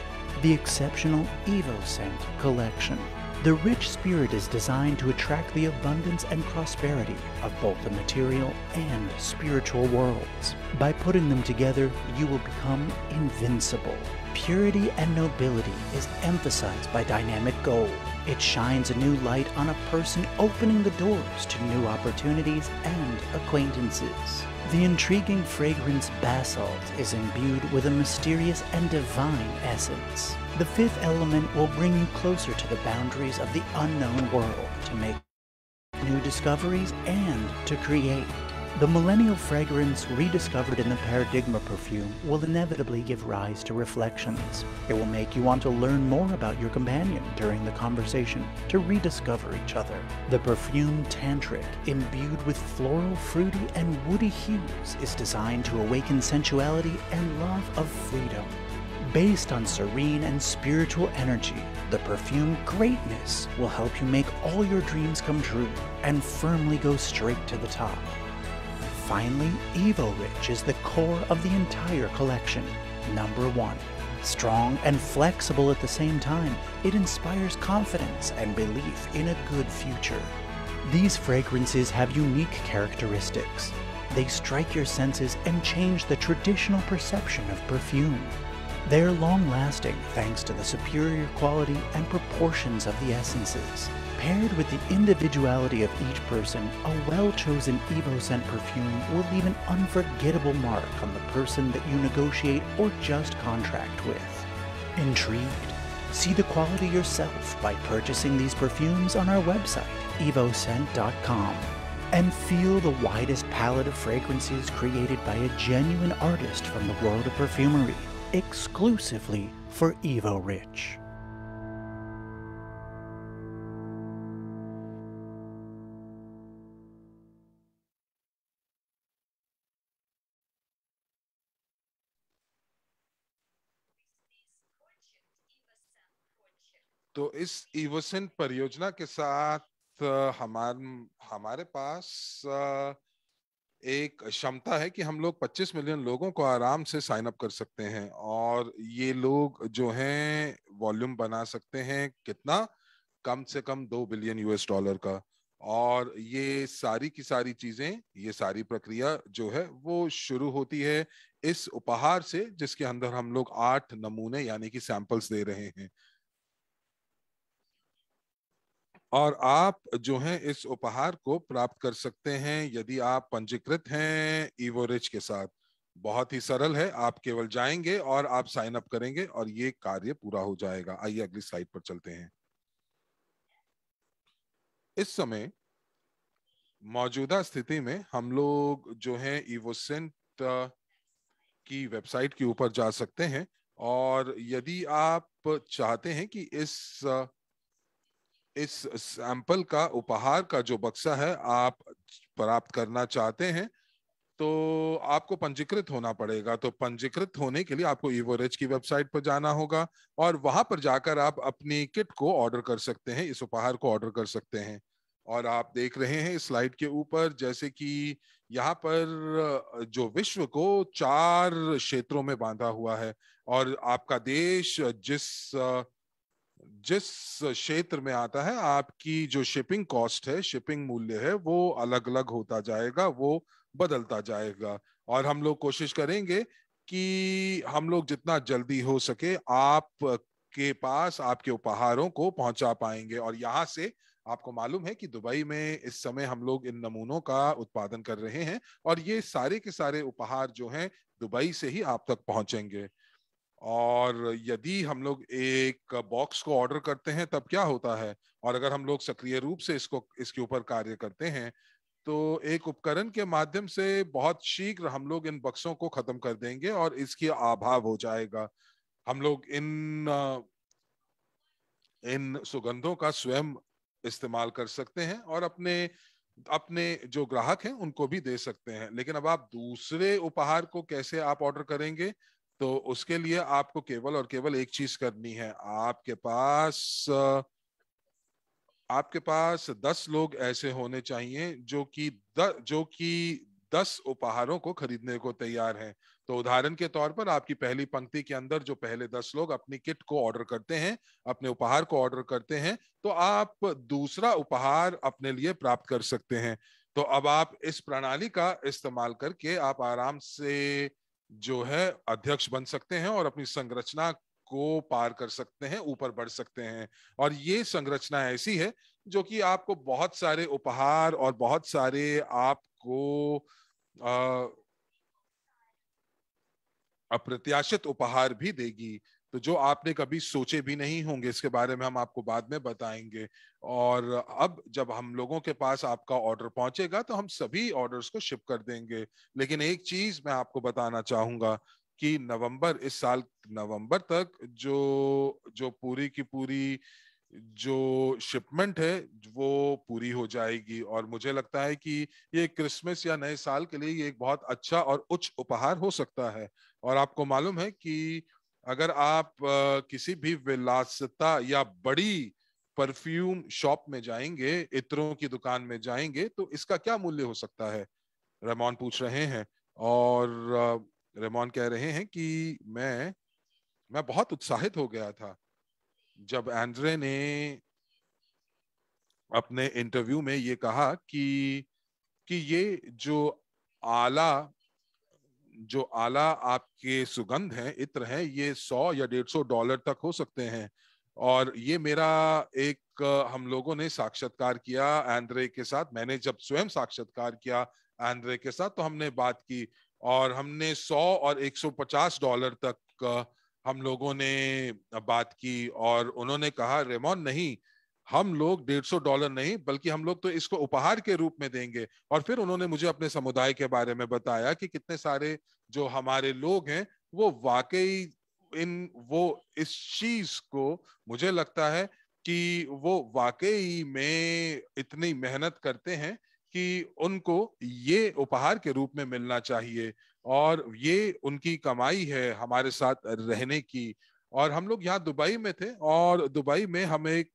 the exceptional Evo Scent Collection. The rich spirit is designed to attract the abundance and prosperity of both the material and spiritual worlds. By putting them together, you will become invincible. Purity and nobility is emphasized by dynamic gold. It shines a new light on a person opening the doors to new opportunities and acquaintances. The intriguing fragrance basalt is imbued with a mysterious and divine essence. The fifth element will bring you closer to the boundaries of the unknown world to make new discoveries and to create. The millennial fragrance rediscovered in the Paradigma perfume will inevitably give rise to reflections. It will make you want to learn more about your companion during the conversation, to rediscover each other. The perfume Tantric, imbued with floral, fruity, and woody hues, is designed to awaken sensuality and love of freedom. Based on serene and spiritual energy, the perfume Greatness will help you make all your dreams come true and firmly go straight to the top. Finally, Evil Rich is the core of the entire collection. Number one, strong and flexible at the same time, it inspires confidence and belief in a good future. These fragrances have unique characteristics. They strike your senses and change the traditional perception of perfume. They are long-lasting thanks to the superior quality and proportions of the essences. Paired with the individuality of each person, a well-chosen Evo scent perfume will leave an unforgettable mark on the person that you negotiate or just contract with. Intrigued? See the quality yourself by purchasing these perfumes on our website, evoscent.com and feel the widest palette of fragrances created by a genuine artist from the world of perfumery. exclusively for Evo Rich. तो इस इवोसेंट परियोजना के साथ हमार हमारे पास आ, एक क्षमता है कि हम लोग 25 मिलियन लोगों को आराम से साइन अप कर सकते हैं और ये लोग जो हैं वॉल्यूम बना सकते हैं कितना कम से कम दो बिलियन यूएस डॉलर का और ये सारी की सारी चीजें ये सारी प्रक्रिया जो है वो शुरू होती है इस उपहार से जिसके अंदर हम लोग आठ नमूने यानी कि सैंपल्स दे रहे हैं और आप जो है इस उपहार को प्राप्त कर सकते हैं यदि आप पंजीकृत हैं ईवोरेज के साथ बहुत ही सरल है आप केवल जाएंगे और आप साइन अप करेंगे और ये कार्य पूरा हो जाएगा आइए अगली स्लाइड पर चलते हैं इस समय मौजूदा स्थिति में हम लोग जो है ईवोसेंट की वेबसाइट के ऊपर जा सकते हैं और यदि आप चाहते हैं कि इस इस सैंपल का उपहार का जो बक्सा है आप प्राप्त करना चाहते हैं तो आपको पंजीकृत होना पड़ेगा तो पंजीकृत होने के लिए आपको ईवोरेज की वेबसाइट पर जाना होगा और वहां पर जाकर आप अपनी किट को ऑर्डर कर सकते हैं इस उपहार को ऑर्डर कर सकते हैं और आप देख रहे हैं स्लाइड के ऊपर जैसे कि यहाँ पर जो विश्व को चार क्षेत्रों में बांधा हुआ है और आपका देश जिस जिस क्षेत्र में आता है आपकी जो शिपिंग कॉस्ट है शिपिंग मूल्य है वो अलग अलग होता जाएगा वो बदलता जाएगा और हम लोग कोशिश करेंगे कि हम लोग जितना जल्दी हो सके आप के पास आपके उपहारों को पहुंचा पाएंगे और यहाँ से आपको मालूम है कि दुबई में इस समय हम लोग इन नमूनों का उत्पादन कर रहे हैं और ये सारे के सारे उपहार जो हैं दुबई से ही आप तक पहुंचेंगे और यदि हम लोग एक बॉक्स को ऑर्डर करते हैं तब क्या होता है और अगर हम लोग सक्रिय रूप से इसको इसके ऊपर कार्य करते हैं तो एक उपकरण के माध्यम से बहुत शीघ्र हम लोग इन बक्सों को खत्म कर देंगे और इसकी अभाव हो जाएगा हम लोग इन इन सुगंधों का स्वयं इस्तेमाल कर सकते हैं और अपने अपने जो ग्राहक हैं उनको भी दे सकते हैं लेकिन अब आप दूसरे उपहार को कैसे आप ऑर्डर करेंगे तो उसके लिए आपको केवल और केवल एक चीज करनी है आपके पास आपके पास दस लोग ऐसे होने चाहिए जो कि जो कि दस उपहारों को खरीदने को तैयार हैं तो उदाहरण के तौर पर आपकी पहली पंक्ति के अंदर जो पहले दस लोग अपनी किट को ऑर्डर करते हैं अपने उपहार को ऑर्डर करते हैं तो आप दूसरा उपहार अपने लिए प्राप्त कर सकते हैं तो अब आप इस प्रणाली का इस्तेमाल करके आप आराम से जो है अध्यक्ष बन सकते हैं और अपनी संरचना को पार कर सकते हैं ऊपर बढ़ सकते हैं और ये संरचना ऐसी है जो कि आपको बहुत सारे उपहार और बहुत सारे आपको अप्रत्याशित उपहार भी देगी तो जो आपने कभी सोचे भी नहीं होंगे इसके बारे में हम आपको बाद में बताएंगे और अब जब हम लोगों के पास आपका ऑर्डर पहुंचेगा तो हम सभी ऑर्डर्स को शिप कर देंगे लेकिन एक चीज मैं आपको बताना चाहूंगा कि नवंबर इस साल नवंबर तक जो जो पूरी की पूरी जो शिपमेंट है वो पूरी हो जाएगी और मुझे लगता है कि ये क्रिसमस या नए साल के लिए ये एक बहुत अच्छा और उच्च उपहार हो सकता है और आपको मालूम है कि अगर आप किसी भी विलासता या बड़ी परफ्यूम शॉप में जाएंगे इत्रों की दुकान में जाएंगे तो इसका क्या मूल्य हो सकता है रेमॉन पूछ रहे हैं और रेमोन कह रहे हैं कि मैं मैं बहुत उत्साहित हो गया था जब एंड्रे ने अपने इंटरव्यू में ये कहा कि कि ये जो आला जो आला आपके सुगंध हैं इत्र हैं ये सौ या डेढ़ सौ डॉलर तक हो सकते हैं और ये मेरा एक हम लोगों ने साक्षात्कार किया आंद्रे के साथ मैंने जब स्वयं साक्षात्कार किया आंद्रे के साथ तो हमने बात की और हमने 100 और 150 डॉलर तक हम लोगों ने बात की और उन्होंने कहा रेमोन नहीं हम लोग डेढ़ सौ डॉलर नहीं बल्कि हम लोग तो इसको उपहार के रूप में देंगे और फिर उन्होंने मुझे अपने समुदाय के बारे में बताया कि कितने सारे जो हमारे लोग हैं वो वाकई इन वो इस चीज को मुझे लगता है कि वो वाकई में इतनी मेहनत करते हैं कि उनको ये उपहार के रूप में मिलना चाहिए और ये उनकी कमाई है हमारे साथ रहने की और हम लोग यहाँ दुबई में थे और दुबई में हम एक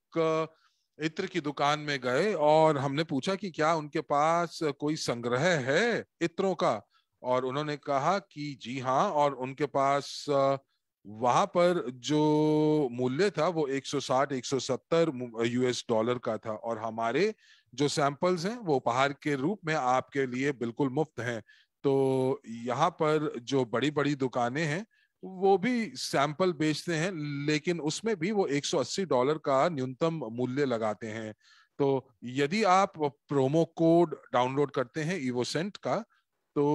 इत्र की दुकान में गए और हमने पूछा कि क्या उनके पास कोई संग्रह है इत्रों का और उन्होंने कहा कि जी हाँ और उनके पास वहां पर जो मूल्य था वो 160 170 यूएस डॉलर का था और हमारे जो सैंपल्स हैं वो उपहार के रूप में आपके लिए बिल्कुल मुफ्त हैं तो यहाँ पर जो बड़ी बड़ी दुकानें हैं वो भी सैंपल बेचते हैं लेकिन उसमें भी वो 180 डॉलर का न्यूनतम मूल्य लगाते हैं तो यदि आप प्रोमो कोड डाउनलोड करते हैं इवोसेंट का तो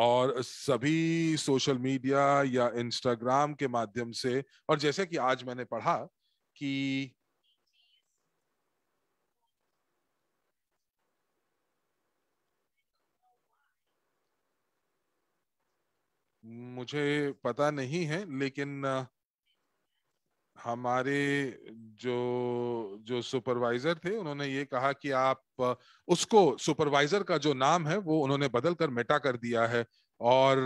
और सभी सोशल मीडिया या इंस्टाग्राम के माध्यम से और जैसे कि आज मैंने पढ़ा कि मुझे पता नहीं है लेकिन हमारे जो जो सुपरवाइजर थे उन्होंने ये कहा कि आप उसको सुपरवाइजर का जो नाम है वो उन्होंने बदल कर मेटा कर दिया है और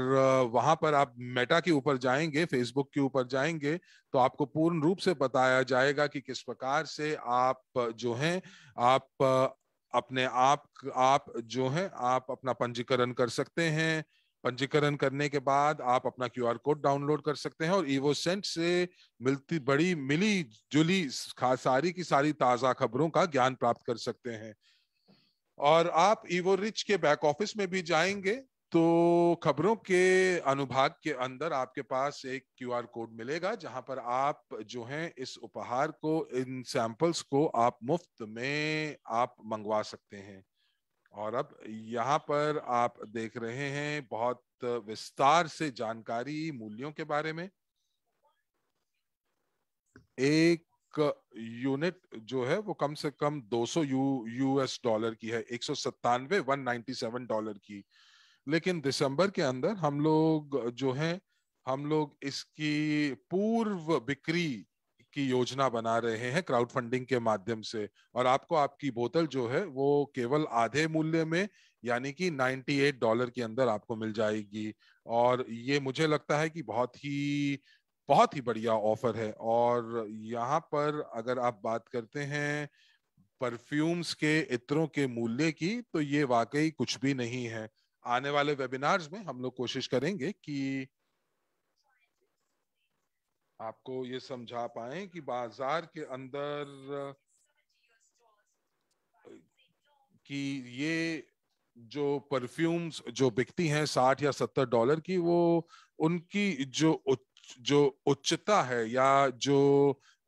वहां पर आप मेटा के ऊपर जाएंगे फेसबुक के ऊपर जाएंगे तो आपको पूर्ण रूप से बताया जाएगा कि किस प्रकार से आप जो हैं आप अपने आप आप जो हैं आप अपना पंजीकरण कर सकते हैं पंजीकरण करने के बाद आप अपना क्यू आर कोड डाउनलोड कर सकते हैं और सेंट से मिलती बड़ी मिली जुली सारी की सारी ताज़ा खबरों का ज्ञान प्राप्त कर सकते हैं और आप ईवो रिच के बैक ऑफिस में भी जाएंगे तो खबरों के अनुभाग के अंदर आपके पास एक क्यूआर कोड मिलेगा जहां पर आप जो है इस उपहार को इन सैंपल्स को आप मुफ्त में आप मंगवा सकते हैं और अब यहाँ पर आप देख रहे हैं बहुत विस्तार से जानकारी मूल्यों के बारे में एक यूनिट जो है वो कम से कम 200 यू यूएस डॉलर की है एक सौ सत्तानवे वन नाइन्टी सेवन डॉलर की लेकिन दिसंबर के अंदर हम लोग जो है हम लोग इसकी पूर्व बिक्री की योजना बना रहे हैं क्राउड फंडिंग के माध्यम से और आपको आपकी बोतल जो है वो केवल आधे मूल्य में यानी कि 98 डॉलर के अंदर आपको मिल जाएगी और ये मुझे लगता है कि बहुत ही बहुत ही बढ़िया ऑफर है और यहाँ पर अगर आप बात करते हैं परफ्यूम्स के इत्रों के मूल्य की तो ये वाकई कुछ भी नहीं है आने वाले वेबिनार्स में हम लोग कोशिश करेंगे कि आपको ये समझा पाए कि बाजार के अंदर कि ये जो परफ्यूम्स जो बिकती हैं साठ या सत्तर डॉलर की वो उनकी जो जो उच्चता है या जो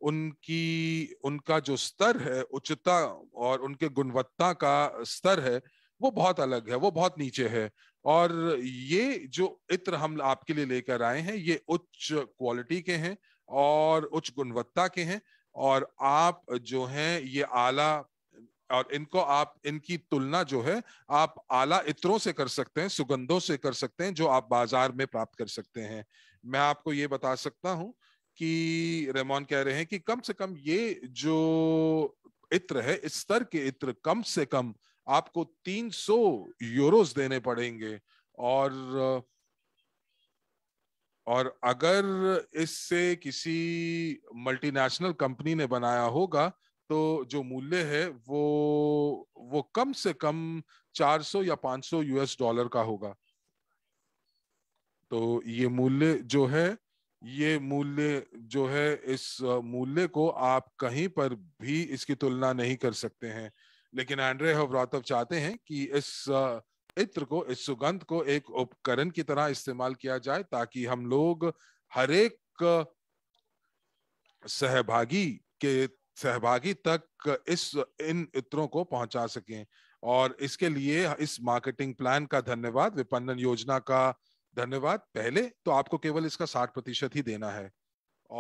उनकी उनका जो स्तर है उच्चता और उनके गुणवत्ता का स्तर है वो बहुत अलग है वो बहुत नीचे है और ये जो इत्र हम आपके लिए लेकर आए हैं ये उच्च क्वालिटी के हैं और उच्च गुणवत्ता के हैं और आप जो हैं ये आला और इनको आप इनकी तुलना जो है आप आला इत्रों से कर सकते हैं सुगंधों से कर सकते हैं जो आप बाजार में प्राप्त कर सकते हैं मैं आपको ये बता सकता हूं कि रेमोन कह रहे हैं कि कम से कम ये जो इत्र है इस स्तर के इत्र कम से कम आपको 300 यूरोस देने पड़ेंगे और और अगर इससे किसी मल्टीनेशनल कंपनी ने बनाया होगा तो जो मूल्य है वो वो कम से कम 400 या 500 यूएस डॉलर का होगा तो ये मूल्य जो है ये मूल्य जो है इस मूल्य को आप कहीं पर भी इसकी तुलना नहीं कर सकते हैं लेकिन एंड्रे हवरातव चाहते हैं कि इस इत्र को इस सुगंध को एक उपकरण की तरह इस्तेमाल किया जाए ताकि हम लोग एक सहभागी के सहभागी तक इस इन इत्रों को पहुंचा सकें और इसके लिए इस मार्केटिंग प्लान का धन्यवाद विपणन योजना का धन्यवाद पहले तो आपको केवल इसका साठ प्रतिशत ही देना है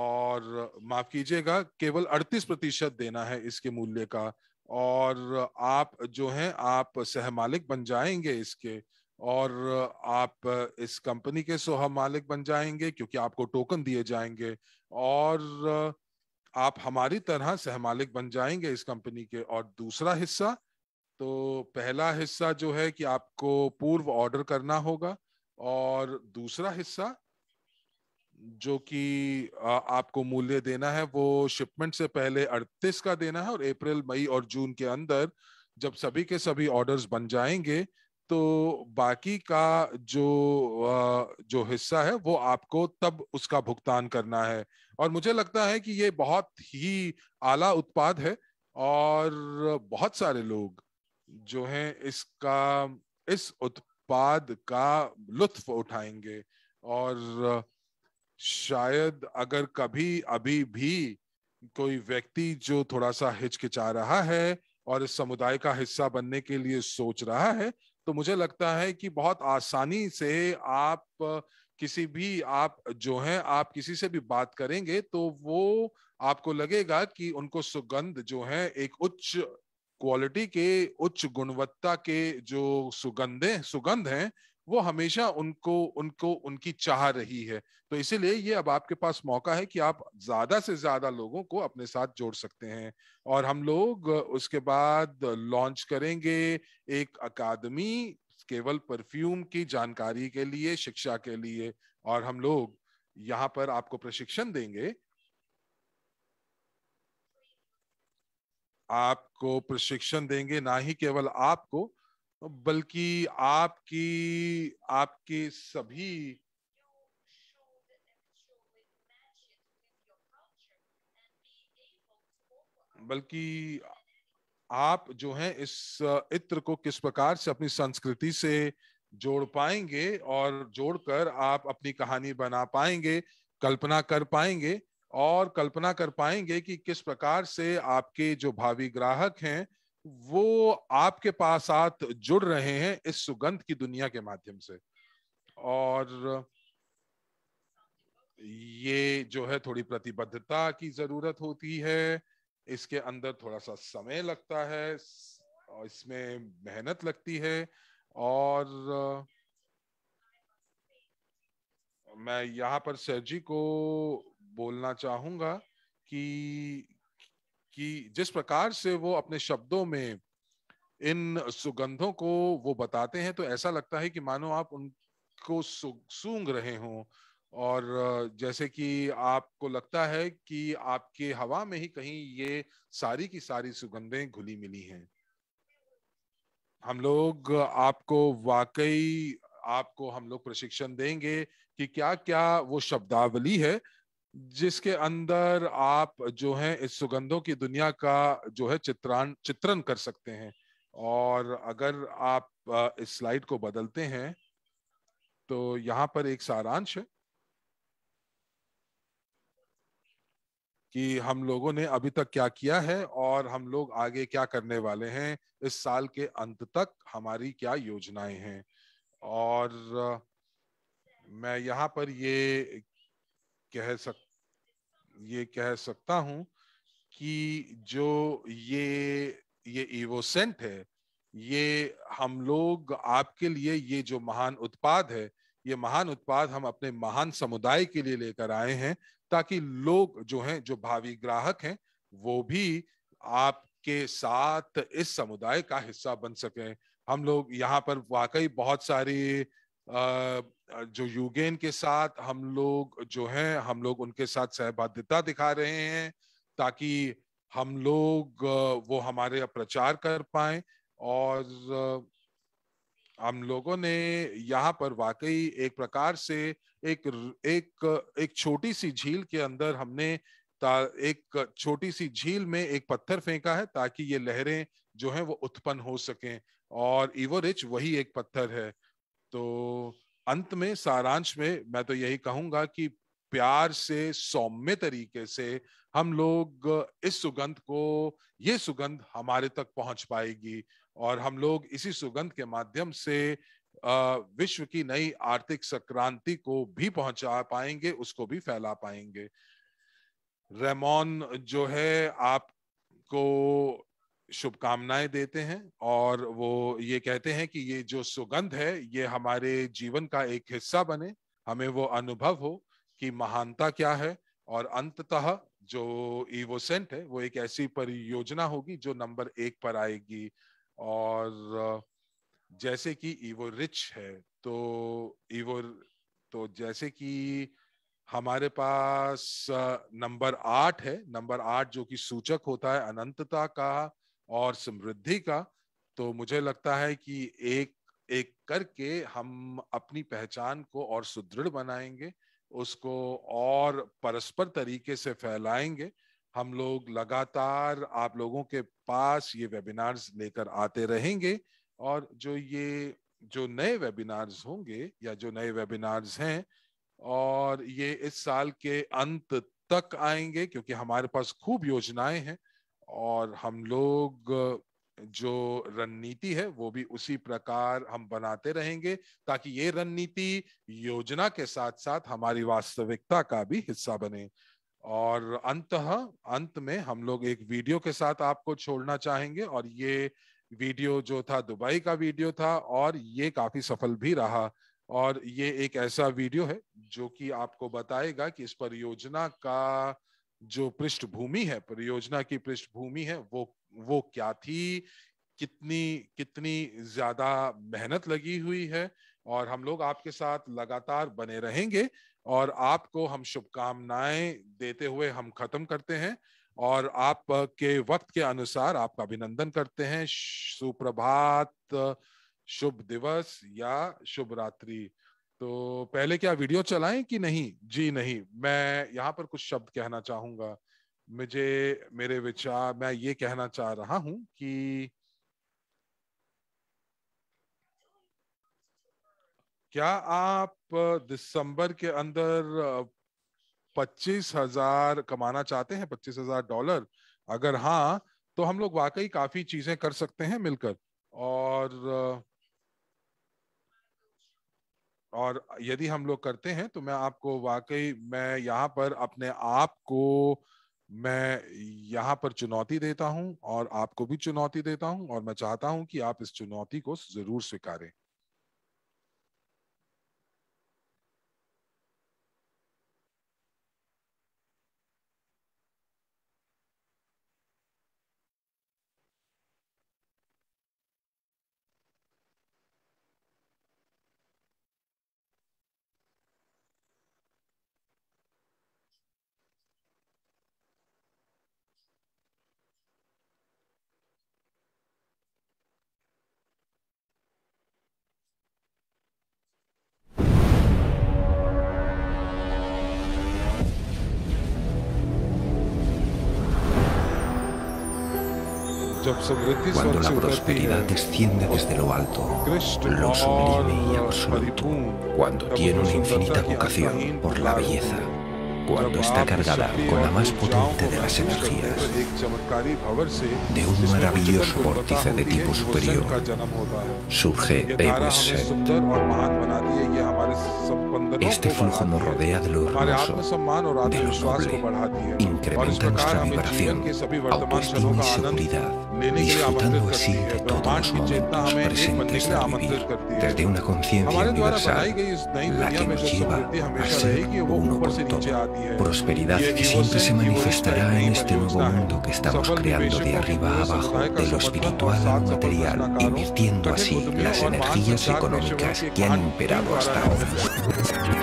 और माफ कीजिएगा केवल अड़तीस प्रतिशत देना है इसके मूल्य का और आप जो हैं आप सह मालिक बन जाएंगे इसके और आप इस कंपनी के सोह मालिक बन जाएंगे क्योंकि आपको टोकन दिए जाएंगे और आप हमारी तरह सह मालिक बन जाएंगे इस कंपनी के और दूसरा हिस्सा तो पहला हिस्सा जो है कि आपको पूर्व ऑर्डर करना होगा और दूसरा हिस्सा जो कि आपको मूल्य देना है वो शिपमेंट से पहले 38 का देना है और अप्रैल मई और जून के अंदर जब सभी के सभी ऑर्डर्स बन जाएंगे तो बाकी का जो जो हिस्सा है वो आपको तब उसका भुगतान करना है और मुझे लगता है कि ये बहुत ही आला उत्पाद है और बहुत सारे लोग जो हैं इसका इस उत्पाद का लुत्फ उठाएंगे और शायद अगर कभी अभी भी कोई व्यक्ति जो थोड़ा सा हिचकिचा रहा है और इस समुदाय का हिस्सा बनने के लिए सोच रहा है तो मुझे लगता है कि बहुत आसानी से आप किसी भी आप जो है आप किसी से भी बात करेंगे तो वो आपको लगेगा कि उनको सुगंध जो है एक उच्च क्वालिटी के उच्च गुणवत्ता के जो सुगंधे सुगंध हैं वो हमेशा उनको उनको उनकी चाह रही है तो इसीलिए ये अब आपके पास मौका है कि आप ज्यादा से ज्यादा लोगों को अपने साथ जोड़ सकते हैं और हम लोग उसके बाद लॉन्च करेंगे एक अकादमी केवल परफ्यूम की जानकारी के लिए शिक्षा के लिए और हम लोग यहाँ पर आपको प्रशिक्षण देंगे आपको प्रशिक्षण देंगे ना ही केवल आपको बल्कि आपकी आपके सभी बल्कि आप जो हैं इस इत्र को किस प्रकार से अपनी संस्कृति से जोड़ पाएंगे और जोड़कर आप अपनी कहानी बना पाएंगे कल्पना कर पाएंगे और कल्पना कर पाएंगे कि किस प्रकार से आपके जो भावी ग्राहक हैं वो आपके पास साथ जुड़ रहे हैं इस सुगंध की दुनिया के माध्यम से और ये जो है थोड़ी प्रतिबद्धता की जरूरत होती है इसके अंदर थोड़ा सा समय लगता है और इसमें मेहनत लगती है और मैं यहाँ पर सर जी को बोलना चाहूंगा कि कि जिस प्रकार से वो अपने शब्दों में इन सुगंधों को वो बताते हैं तो ऐसा लगता है कि मानो आप उनको सूंघ रहे हो और जैसे कि आपको लगता है कि आपके हवा में ही कहीं ये सारी की सारी सुगंधें घुली मिली हैं हम लोग आपको वाकई आपको हम लोग प्रशिक्षण देंगे कि क्या क्या वो शब्दावली है जिसके अंदर आप जो है इस सुगंधों की दुनिया का जो है चित्रण चित्रण कर सकते हैं और अगर आप इस स्लाइड को बदलते हैं तो यहाँ पर एक सारांश है कि हम लोगों ने अभी तक क्या किया है और हम लोग आगे क्या करने वाले हैं इस साल के अंत तक हमारी क्या योजनाएं हैं और मैं यहाँ पर ये कह सक ये कह सकता हूं कि जो ये ये इवोसेंट है ये हम लोग आपके लिए ये जो महान उत्पाद है ये महान उत्पाद हम अपने महान समुदाय के लिए लेकर आए हैं ताकि लोग जो हैं जो भावी ग्राहक हैं वो भी आपके साथ इस समुदाय का हिस्सा बन सके हम लोग यहाँ पर वाकई बहुत सारी जो यूगेन के साथ हम लोग जो हैं हम लोग उनके साथ सहबाध्यता दिखा रहे हैं ताकि हम लोग वो हमारे प्रचार कर पाए और हम लोगों ने यहाँ पर वाकई एक प्रकार से एक एक एक छोटी सी झील के अंदर हमने एक छोटी सी झील में एक पत्थर फेंका है ताकि ये लहरें जो हैं वो उत्पन्न हो सकें और इवोरिच वही एक पत्थर है तो अंत में सारांश में मैं तो यही कहूंगा कि प्यार से सौम्य तरीके से हम लोग इस सुगंध को ये सुगंध हमारे तक पहुंच पाएगी और हम लोग इसी सुगंध के माध्यम से विश्व की नई आर्थिक संक्रांति को भी पहुंचा पाएंगे उसको भी फैला पाएंगे रेमोन जो है आपको शुभकामनाएं देते हैं और वो ये कहते हैं कि ये जो सुगंध है ये हमारे जीवन का एक हिस्सा बने हमें वो अनुभव हो कि महानता क्या है और अंततः जो ईवोसेंट है वो एक ऐसी परियोजना होगी जो नंबर एक पर आएगी और जैसे कि ईवो रिच है तो ईवो तो जैसे कि हमारे पास नंबर आठ है नंबर आठ जो कि सूचक होता है अनंतता का और समृद्धि का तो मुझे लगता है कि एक एक करके हम अपनी पहचान को और सुदृढ़ बनाएंगे उसको और परस्पर तरीके से फैलाएंगे हम लोग लगातार आप लोगों के पास ये वेबिनार्स लेकर आते रहेंगे और जो ये जो नए वेबिनार्स होंगे या जो नए वेबिनार्स हैं और ये इस साल के अंत तक आएंगे क्योंकि हमारे पास खूब योजनाएं हैं और हम लोग जो रणनीति है वो भी उसी प्रकार हम बनाते रहेंगे ताकि ये रणनीति योजना के साथ साथ हमारी वास्तविकता का भी हिस्सा बने और अंत अंत में हम लोग एक वीडियो के साथ आपको छोड़ना चाहेंगे और ये वीडियो जो था दुबई का वीडियो था और ये काफी सफल भी रहा और ये एक ऐसा वीडियो है जो कि आपको बताएगा कि इस परियोजना का जो पृष्ठभूमि है परियोजना की पृष्ठभूमि है वो वो क्या थी कितनी कितनी ज्यादा मेहनत लगी हुई है और हम लोग आपके साथ लगातार बने रहेंगे और आपको हम शुभकामनाएं देते हुए हम खत्म करते हैं और आप के वक्त के अनुसार आपका अभिनंदन करते हैं सुप्रभात शुभ दिवस या शुभ रात्रि तो पहले क्या वीडियो चलाएं कि नहीं जी नहीं मैं यहाँ पर कुछ शब्द कहना चाहूंगा मुझे मेरे विचार मैं ये कहना चाह रहा हूं कि क्या आप दिसंबर के अंदर पच्चीस हजार कमाना चाहते हैं पच्चीस हजार डॉलर अगर हाँ तो हम लोग वाकई काफी चीजें कर सकते हैं मिलकर और और यदि हम लोग करते हैं तो मैं आपको वाकई मैं यहाँ पर अपने आप को मैं यहाँ पर चुनौती देता हूँ और आपको भी चुनौती देता हूँ और मैं चाहता हूँ कि आप इस चुनौती को जरूर स्वीकारें Cuando la prosperidad desciende desde lo alto, lo sublime y absoluto, cuando tiene una infinita vocación por la belleza, cuando está cargada con la más potente de las energías, de un maravilloso vórtice de tipo superior, surge ese. Este flujo nos rodea de lo hermoso, de lo noble, incrementa nuestra vibración, autoestima y seguridad disfrutando así de todos los momentos presentes de vivir, desde una conciencia universal, la que nos lleva a ser uno por todo. Prosperidad que siempre se manifestará en este nuevo mundo que estamos creando de arriba a abajo, de lo espiritual a lo material, invirtiendo así las energías económicas que han imperado hasta ahora.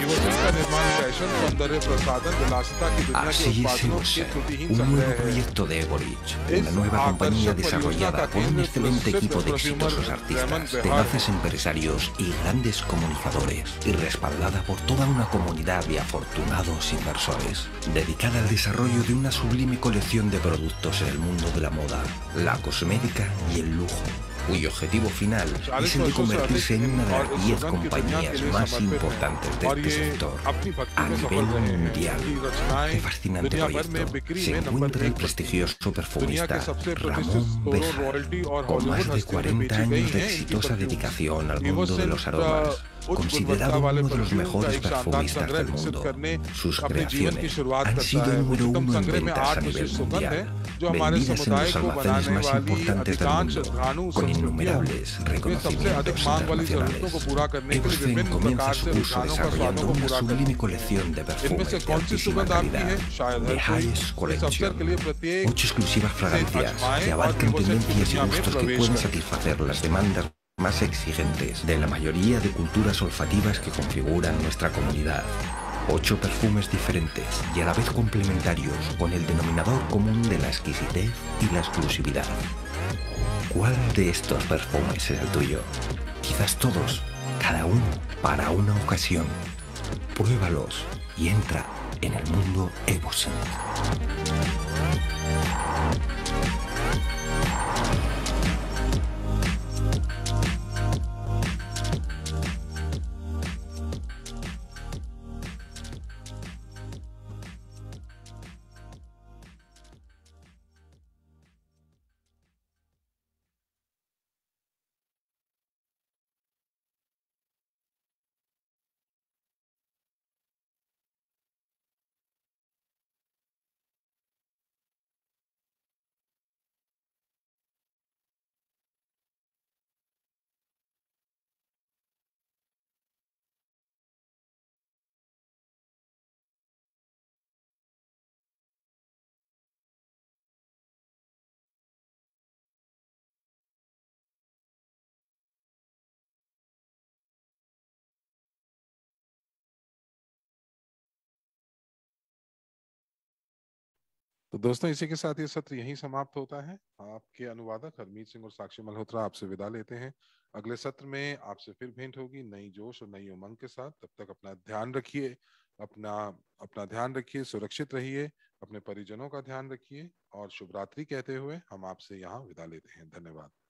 Así es ah, un nuevo proyecto de Egorich, una nueva compañía desarrollada por un excelente equipo de exitosos artistas, tenaces empresarios y grandes comunicadores, y respaldada por toda una comunidad de afortunados inversores, dedicada al desarrollo de una sublime colección de productos en el mundo de la moda, la cosmética y el lujo cuyo objetivo final es el de convertirse en una de las 10 compañías más importantes de este sector a nivel mundial. Qué este fascinante proyecto se encuentra el prestigioso perfumista Ramón Bejar, con más de 40 años de exitosa dedicación al mundo de los aromas considerado uno de los mejores perfumistas del mundo. Sus creaciones han sido número uno en ventas a nivel mundial, vendidas en los almacenes más importantes del mundo, con innumerables reconocimientos internacionales. Everstein comienza su curso desarrollando una sublime colección de perfumes de altísima calidad, The Highest Collection, ocho exclusivas fragancias que abarcan tendencias y gustos que pueden satisfacer las demandas más exigentes de la mayoría de culturas olfativas que configuran nuestra comunidad. Ocho perfumes diferentes y a la vez complementarios con el denominador común de la exquisitez y la exclusividad. ¿Cuál de estos perfumes es el tuyo? Quizás todos, cada uno para una ocasión. Pruébalos y entra en el mundo Evosen. तो दोस्तों इसी के साथ ये सत्र यहीं समाप्त होता है आपके अनुवादक हरमीत सिंह और साक्षी मल्होत्रा आपसे विदा लेते हैं अगले सत्र में आपसे फिर भेंट होगी नई जोश और नई उमंग के साथ तब तक अपना ध्यान रखिए अपना अपना ध्यान रखिए सुरक्षित रहिए अपने परिजनों का ध्यान रखिए और शुभ रात्रि कहते हुए हम आपसे यहाँ विदा लेते हैं धन्यवाद